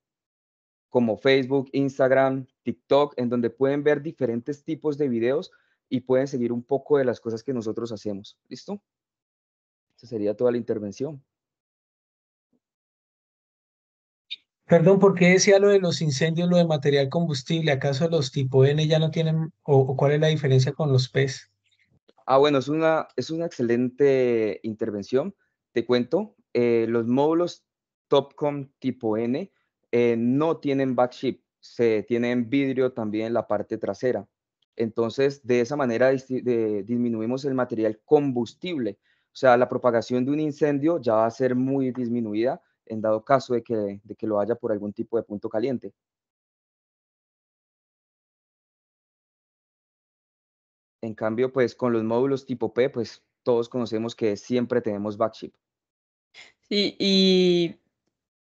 como Facebook, Instagram, TikTok, en donde pueden ver diferentes tipos de videos y pueden seguir un poco de las cosas que nosotros hacemos. ¿Listo? Esa sería toda la intervención. Perdón, ¿por qué decía lo de los incendios, lo de material combustible? ¿Acaso los tipo N ya no tienen, o, o cuál es la diferencia con los PES? Ah, bueno, es una, es una excelente intervención. Te cuento, eh, los módulos TopCom tipo N eh, no tienen backship, se tienen vidrio también en la parte trasera. Entonces, de esa manera disminuimos el material combustible. O sea, la propagación de un incendio ya va a ser muy disminuida en dado caso de que lo haya por algún tipo de punto caliente. En cambio, pues con los módulos tipo P, pues todos conocemos que siempre tenemos backship. Sí, y,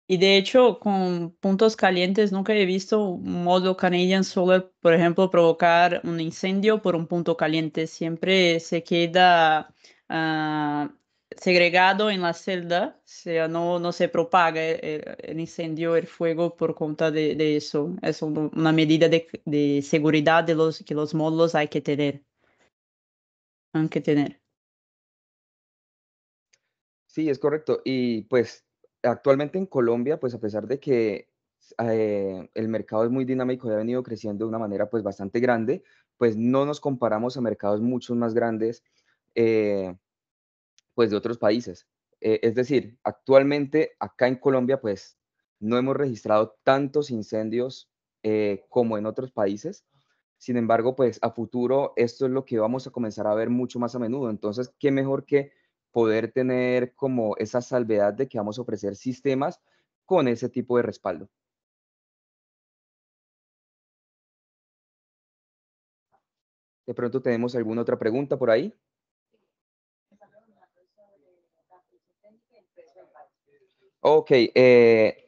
y de hecho con puntos calientes nunca he visto un módulo Canadian Solar, por ejemplo, provocar un incendio por un punto caliente. Siempre se queda ah, segregado en la celda, o sea, no, no se propaga eh, eh, el, incendio, el fuego por cuenta de, eso. Es una medida de, seguridad de los, que los módulos hay que tener que tener. Sí, es correcto. Y pues actualmente en Colombia, pues a pesar de que eh, el mercado es muy dinámico y ha venido creciendo de una manera pues bastante grande, pues no nos comparamos a mercados mucho más grandes eh, pues de otros países. E, es decir, actualmente acá en Colombia pues no hemos registrado tantos incendios eh, como en otros países, sin embargo, pues a futuro esto es lo que vamos a comenzar a ver mucho más a menudo. Entonces, qué mejor que poder tener como esa salvedad de que vamos a ofrecer sistemas con ese tipo de respaldo. De pronto tenemos alguna otra pregunta por ahí. Ok, eh,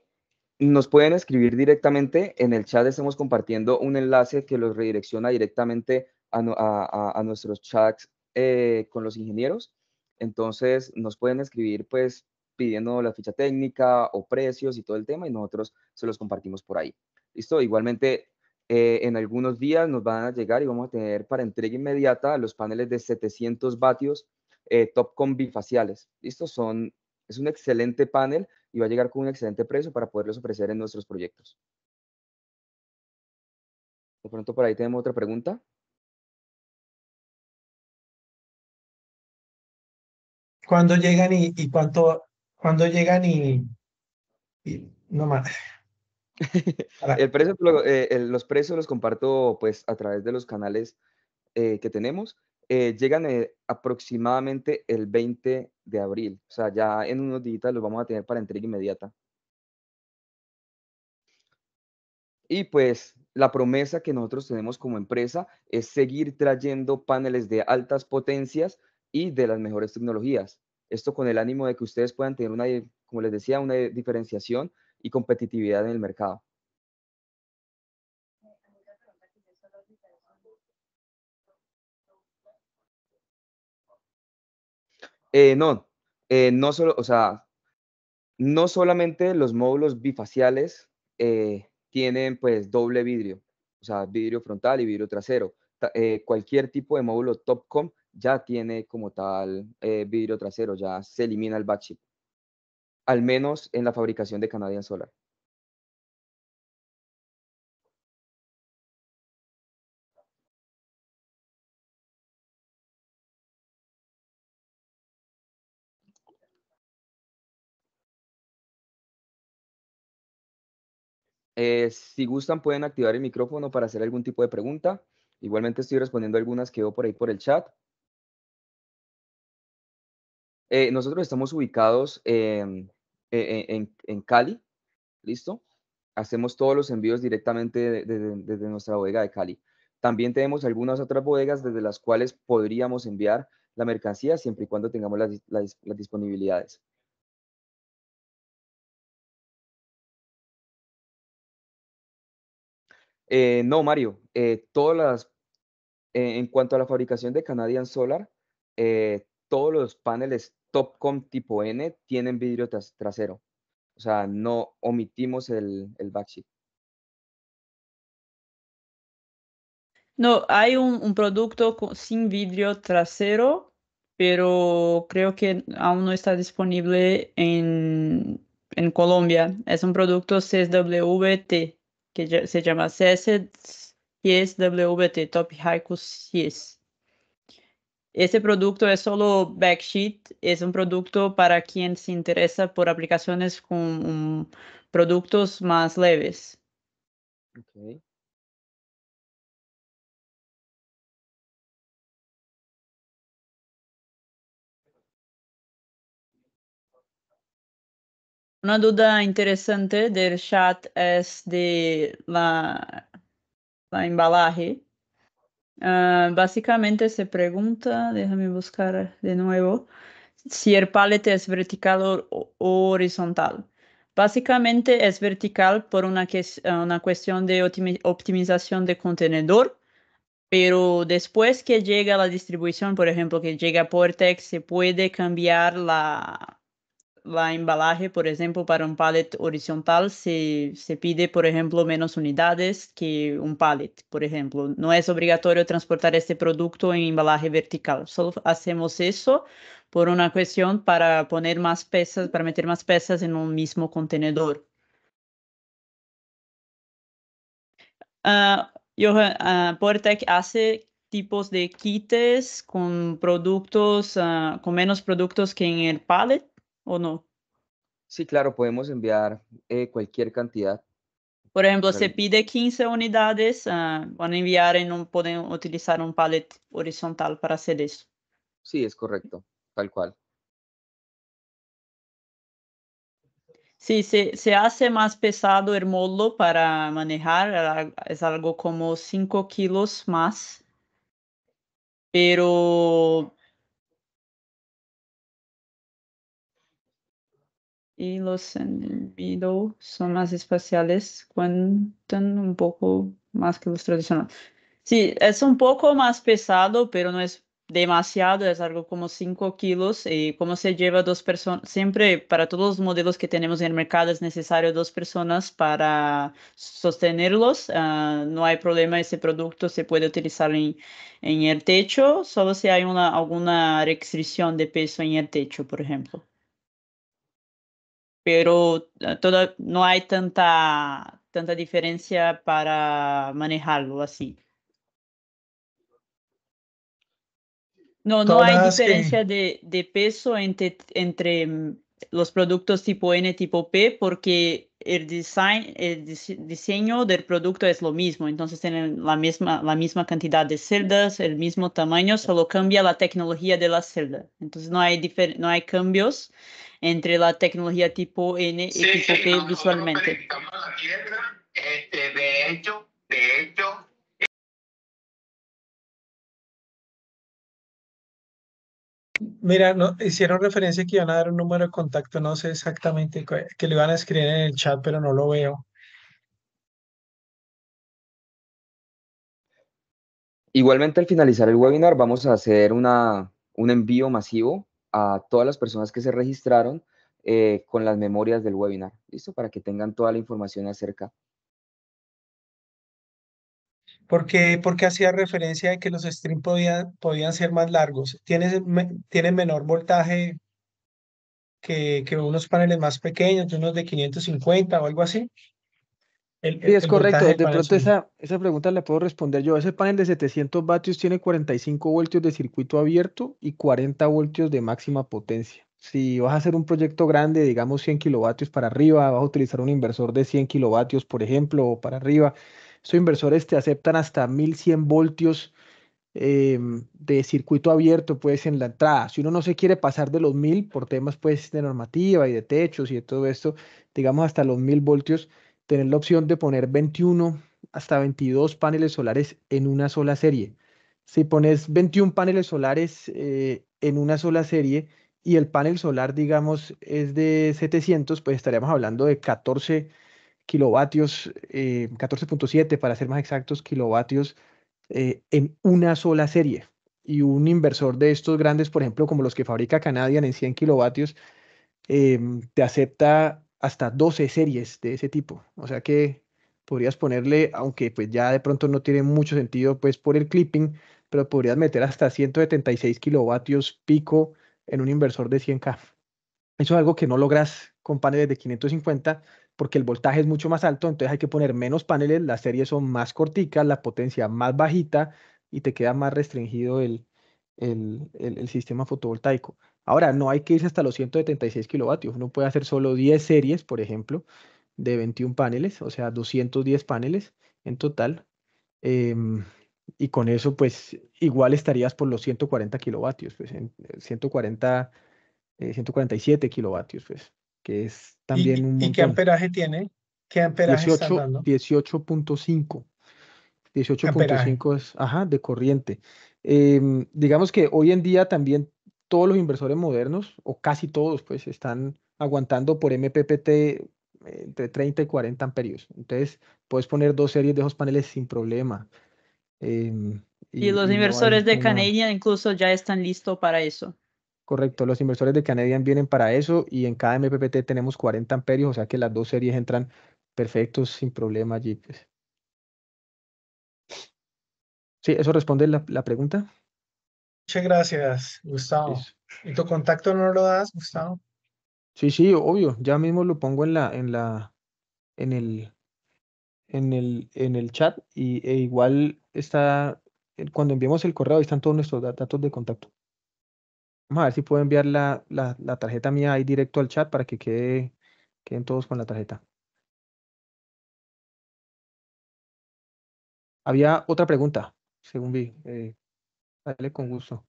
nos pueden escribir directamente. En el chat estamos compartiendo un enlace que los redirecciona directamente a, nuestros chats eh, con los ingenieros. Entonces nos pueden escribir pues pidiendo la ficha técnica o precios y todo el tema y nosotros se los compartimos por ahí. Listo, igualmente eh, en algunos días nos van a llegar y vamos a tener para entrega inmediata los paneles de 700 vatios eh, Topcon bifaciales. Listo, son, es un excelente panel y va a llegar con un excelente precio para poderlos ofrecer en nuestros proyectos. De pronto por ahí tenemos otra pregunta. ¿Cuándo llegan y, cuánto? ¿Cuándo llegan y, no más? el precio, eh, los precios los comparto pues a través de los canales eh, que tenemos eh, llegan eh, aproximadamente el 20 de abril. O sea, ya en unos días los vamos a tener para entrega inmediata. Y pues la promesa que nosotros tenemos como empresa es seguir trayendo paneles de altas potencias y de las mejores tecnologías. Esto con el ánimo de que ustedes puedan tener una, como les decía, una diferenciación y competitividad en el mercado. Eh, no, eh, no solo, o sea, no solamente los módulos bifaciales eh, tienen pues doble vidrio, o sea, vidrio frontal y vidrio trasero. cualquier tipo de módulo TopCom ya tiene como tal vidrio trasero, ya se elimina el backsheet, al menos en la fabricación de Canadian Solar. Eh, si gustan, pueden activar el micrófono para hacer algún tipo de pregunta. Igualmente estoy respondiendo algunas que veo por ahí por el chat. Eh, nosotros estamos ubicados eh, en, en, Cali, ¿listo? Hacemos todos los envíos directamente desde nuestra bodega de Cali. También tenemos algunas otras bodegas desde las cuales podríamos enviar la mercancía siempre y cuando tengamos las, las disponibilidades. Eh, no, Mario, eh, todas eh, en cuanto a la fabricación de Canadian Solar, todos los paneles Topcom tipo N tienen vidrio trasero. O sea, no omitimos el, el backsheet. No, hay un, producto sin vidrio trasero, pero creo que aún no está disponible en, en Colombia. Es un producto CSWT. que se llama CSWBT, Top Haiku CS. Esse producto es é solo backsheet, es é un producto para quien se interesa por aplicaciones con um, productos más leves. Okay. Una duda interesante del chat es de la, embalaje. Ah, básicamente se pregunta, déjame buscar de nuevo, si el palete es vertical o, horizontal. Básicamente es vertical por una, una cuestión de optimización de contenedor, pero después que llega la distribución, por ejemplo, que llega a Portex, se puede cambiar la, la embalaje, por ejemplo, para un pallet horizontal se, pide, por ejemplo, menos unidades que un pallet, por ejemplo. No es obligatorio transportar este producto en embalaje vertical. Solo hacemos eso por una cuestión para poner más pesas, para meter más pesas en un mismo contenedor. Uh, ah, yo ah, Portec hace tipos de kits con productos, ah, con menos productos que en el pallet o no? Sí, claro, podemos enviar eh, cualquier cantidad. Por ejemplo, se pide 15 unidades, ah, van a enviar y no pueden utilizar un pallet horizontal para hacer eso. Sí, es correcto, tal cual. Sí, se, hace más pesado el molo para manejar, es algo como 5 kilos más, pero y los video son más espaciales, cuentan un poco más que los tradicionales. Sí, es un poco más pesado, pero no es demasiado, es algo como 5 kilos y como se lleva dos personas, siempre para todos los modelos que tenemos en el mercado es necesario dos personas para sostenerlos, ah, no hay problema, ese producto se puede utilizar en, en el techo, solo si hay una, alguna restricción de peso en el techo, por ejemplo pero ah, no hay tanta, tanta diferencia para manejarlo así. No, no hay diferencia de, de peso entre, entre mm, los productos tipo N, tipo P, porque el, design, el diseño del producto es lo mismo. Entonces tienen la misma, la misma cantidad de celdas, el mismo tamaño, solo cambia la tecnología de la celda. Entonces no hay, no hay cambios entre la tecnología tipo N y tipo visualmente. Este, Mira, hicieron referencia que iban a dar un número de contacto, no sé exactamente, que le iban a escribir en el chat, pero no lo veo. Igualmente al finalizar el webinar vamos a hacer una, un envío masivo a todas las personas que se registraron eh, con las memorias del webinar, ¿listo? Para que tengan toda la información acerca. ¿Por qué, porque hacía referencia de que los streams podían podían ser más largos? ¿Tienen, menor voltaje que, que unos paneles más pequeños, unos de 550 o algo así? sí, es correcto. De pronto esa, pregunta la puedo responder yo. Ese panel de 700 vatios tiene 45 voltios de circuito abierto y 40 voltios de máxima potencia. Si vas a hacer un proyecto grande, digamos 100 kilovatios para arriba, vas a utilizar un inversor de 100 kilovatios, por ejemplo, o para arriba. esos inversores te aceptan hasta 1100 voltios em, de circuito abierto, pues en la entrada. Si uno no se quiere pasar de los 1000 por temas, pues, de normativa y de techos y de todo esto, digamos hasta los 1000 voltios tener la opción de poner 21 hasta 22 paneles solares en una sola serie. Si pones 21 paneles solares eh, en una sola serie y el panel solar, digamos, es de 700, pues estaríamos hablando de 14 kilovatios, 14.7 eh, para ser más exactos, kilovatios eh, en una sola serie. Y un inversor de estos grandes, por ejemplo, como los que fabrica Canadian en 100 kilovatios, te acepta hasta 12 series de ese tipo. O sea que podrías ponerle, aunque pues ya de pronto no tiene mucho sentido pues por el clipping, pero podrías meter hasta 176 kilovatios pico en un inversor de 100K. Eso es algo que no logras con paneles de 550 porque el voltaje es mucho más alto, entonces hay que poner menos paneles, las series son más corticas, la potencia más bajita y te queda más restringido el, el, el, el sistema fotovoltaico. Ahora, no hay que irse hasta los 176 kilovatios. Uno puede hacer solo 10 series, por ejemplo, de 21 paneles, o sea, 210 paneles en total. Em, y con eso, pues, igual estarías por los 140 kilovatios, pues, en 140, eh, 147 eh, kilovatios, pues, que es también ¿Y, un ¿Y qué amperaje tiene? ¿Qué amperaje 18.5. 18.5 es, ajá, de corriente. Em, digamos que hoy en día también todos los inversores modernos, o casi todos, pues están aguantando por MPPT eh, entre 30 y 40 amperios. Entonces, puedes poner dos series de esos paneles sin problema. Em, y, los inversores de Canadian incluso ya están listos para eso. Correcto, los inversores de Canadian vienen para eso y en cada MPPT tenemos 40 amperios, o sea que las dos series entran perfectos sin problema allí. Pues. Sí, eso responde la pregunta. Muchas gracias, Gustavo. ¿Y tu contacto no lo das, Gustavo? Sí, sí, obvio. Ya mismo lo pongo en la, en la, en el, en el, en el chat y e igual está eh, cuando enviemos el correo ahí están todos nuestros datos de contacto. Vamos a ver si puedo enviar la, la, la tarjeta mía ahí directo al chat para que quede, queden todos con la tarjeta. Había otra pregunta, según vi. Eh, Vale, con gusto.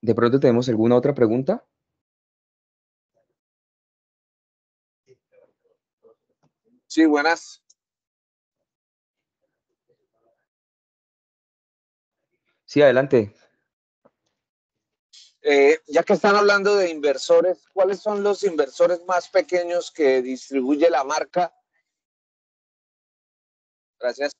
¿De pronto tenemos alguna otra pregunta? Sí, buenas. Sí, adelante. Eh, ya que están hablando de inversores, ¿cuáles son los inversores más pequeños que distribuye la marca? Gracias.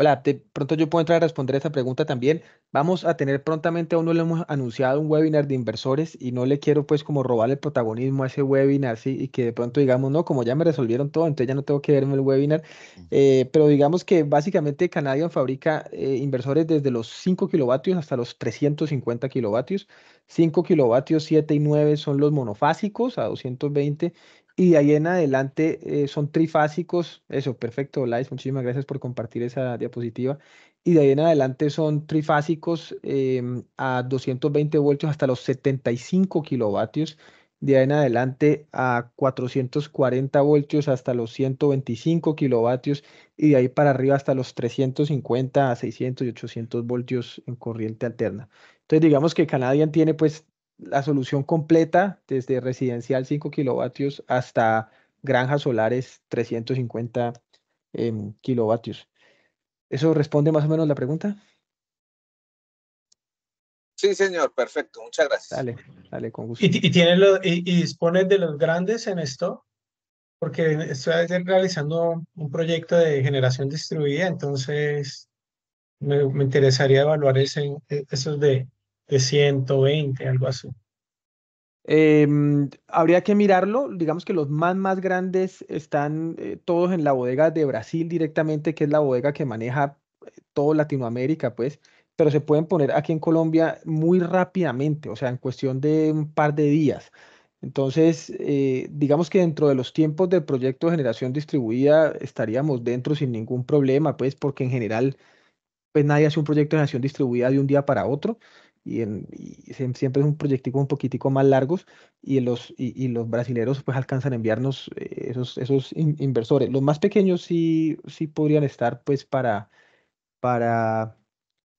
Hola, de pronto yo puedo entrar a responder esa pregunta también. Vamos a tener prontamente, aún no le hemos anunciado un webinar de inversores y no le quiero pues como robar el protagonismo a ese webinar, sí, y que de pronto digamos, no, como ya me resolvieron todo, entonces ya no tengo que verme el webinar. Eh, pero digamos que básicamente Canadian fabrica eh, inversores desde los 5 kilovatios hasta los 350 kilovatios. 5 kilovatios, 7 y 9 son los monofásicos a 220 y de ahí en adelante eh, son trifásicos. Eso, perfecto, Lais. Muchísimas gracias por compartir esa diapositiva. Y de ahí en adelante son trifásicos em, a 220 voltios hasta los 75 kilovatios. De ahí en adelante a 440 voltios hasta los 125 kilovatios. Y de ahí para arriba hasta los 350 a 600 y 800 voltios en corriente alterna. Entonces digamos que Canadian tiene pues la solución completa desde residencial 5 kilovatios hasta granjas solares 350 em, kilovatios. ¿Eso responde más o menos la pregunta? Sí, señor, perfecto, muchas gracias. Dale, dale, con gusto. ¿Y, y, de los grandes en esto? Porque estoy realizando un proyecto de generación distribuida, entonces me, me interesaría evaluar ese, esos de de 120, algo así. Em, habría que mirarlo, digamos que los más más grandes están eh, todos en la bodega de Brasil directamente, que es la bodega que maneja eh, todo Latinoamérica, pues, pero se pueden poner aquí en Colombia muy rápidamente, o sea, en cuestión de un par de días. Entonces, eh, digamos que dentro de los tiempos del proyecto de generación distribuida estaríamos dentro sin ningún problema, pues, porque en general, pues nadie hace un proyecto de generación distribuida de un día para otro y, siempre es un proyectico un poquitico más largos y los, y, los brasileros pues alcanzan a enviarnos eh, esos, esos inversores. Los más pequeños sí, sí podrían estar pues para, para,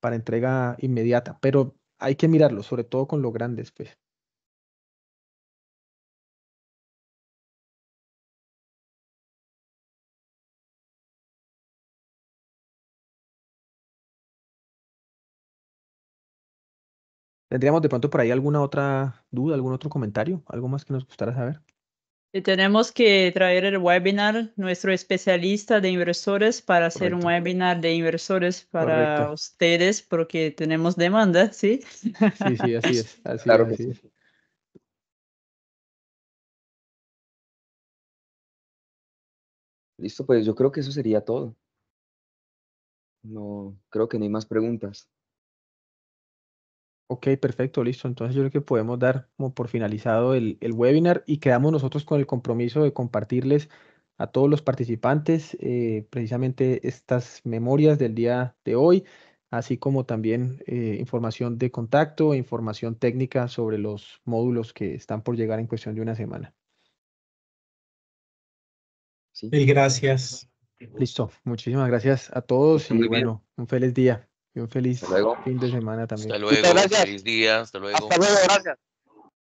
para entrega inmediata, pero hay que mirarlo sobre todo con los grandes pues. ¿Tendríamos de pronto por ahí alguna otra duda, algún otro comentario, algo más que nos gustara saber? Eh, tenemos que traer el webinar, nuestro especialista de inversores, para hacer un webinar de inversores para ustedes, porque tenemos demanda, ¿sí? Sí, sí, así es. claro que sí. Listo, pues yo creo que eso sería todo. No, creo que no hay más preguntas. Ok, perfecto, listo. Entonces yo creo que podemos dar como por finalizado el, webinar y quedamos nosotros con el compromiso de compartirles a todos los participantes eh, precisamente estas memorias del día de hoy, así como también eh, información de contacto información técnica sobre los módulos que están por llegar en cuestión de una semana. gracias. Listo, muchísimas gracias a todos y bueno, un feliz día un feliz fin de semana también. Hasta luego, feliz hasta luego. Hasta luego,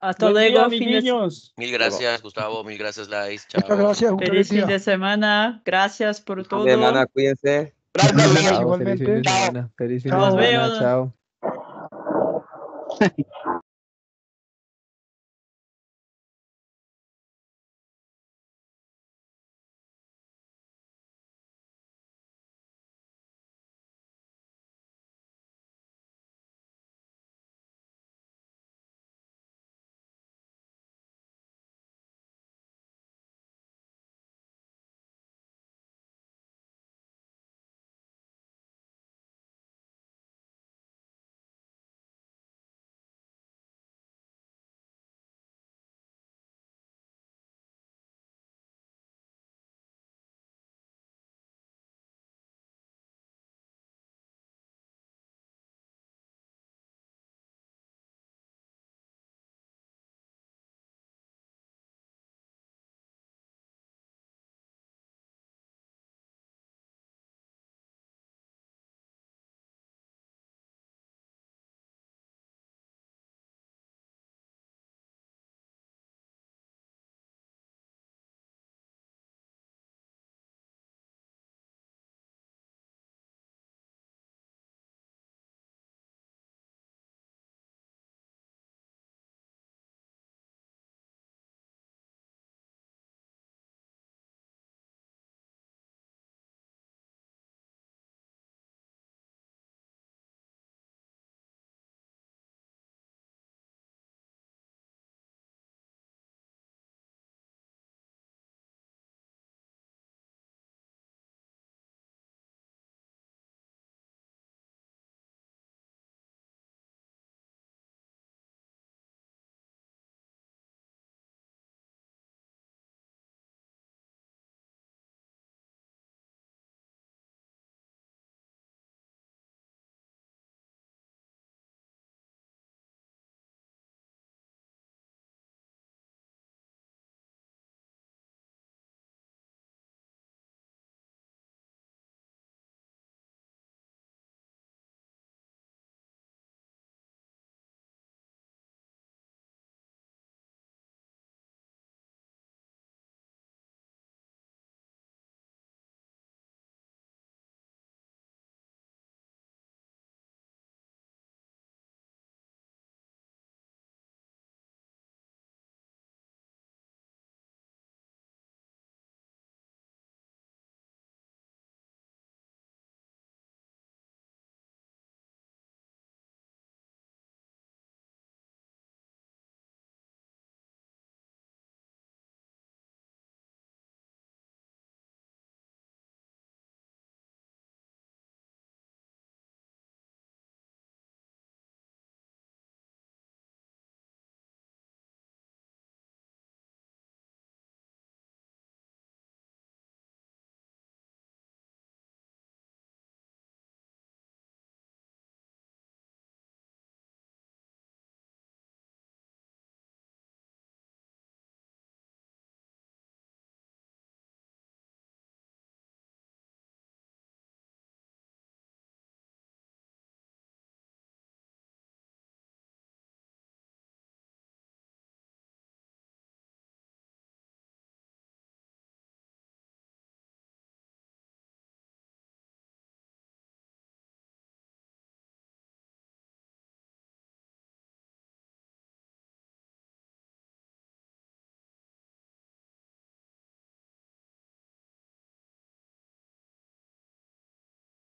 Hasta luego, niños. Mil gracias, Gustavo. Mil gracias, Lais. Feliz fin de semana. Gracias por todo. Feliz cuídense. Gracias, Feliz fin Chao.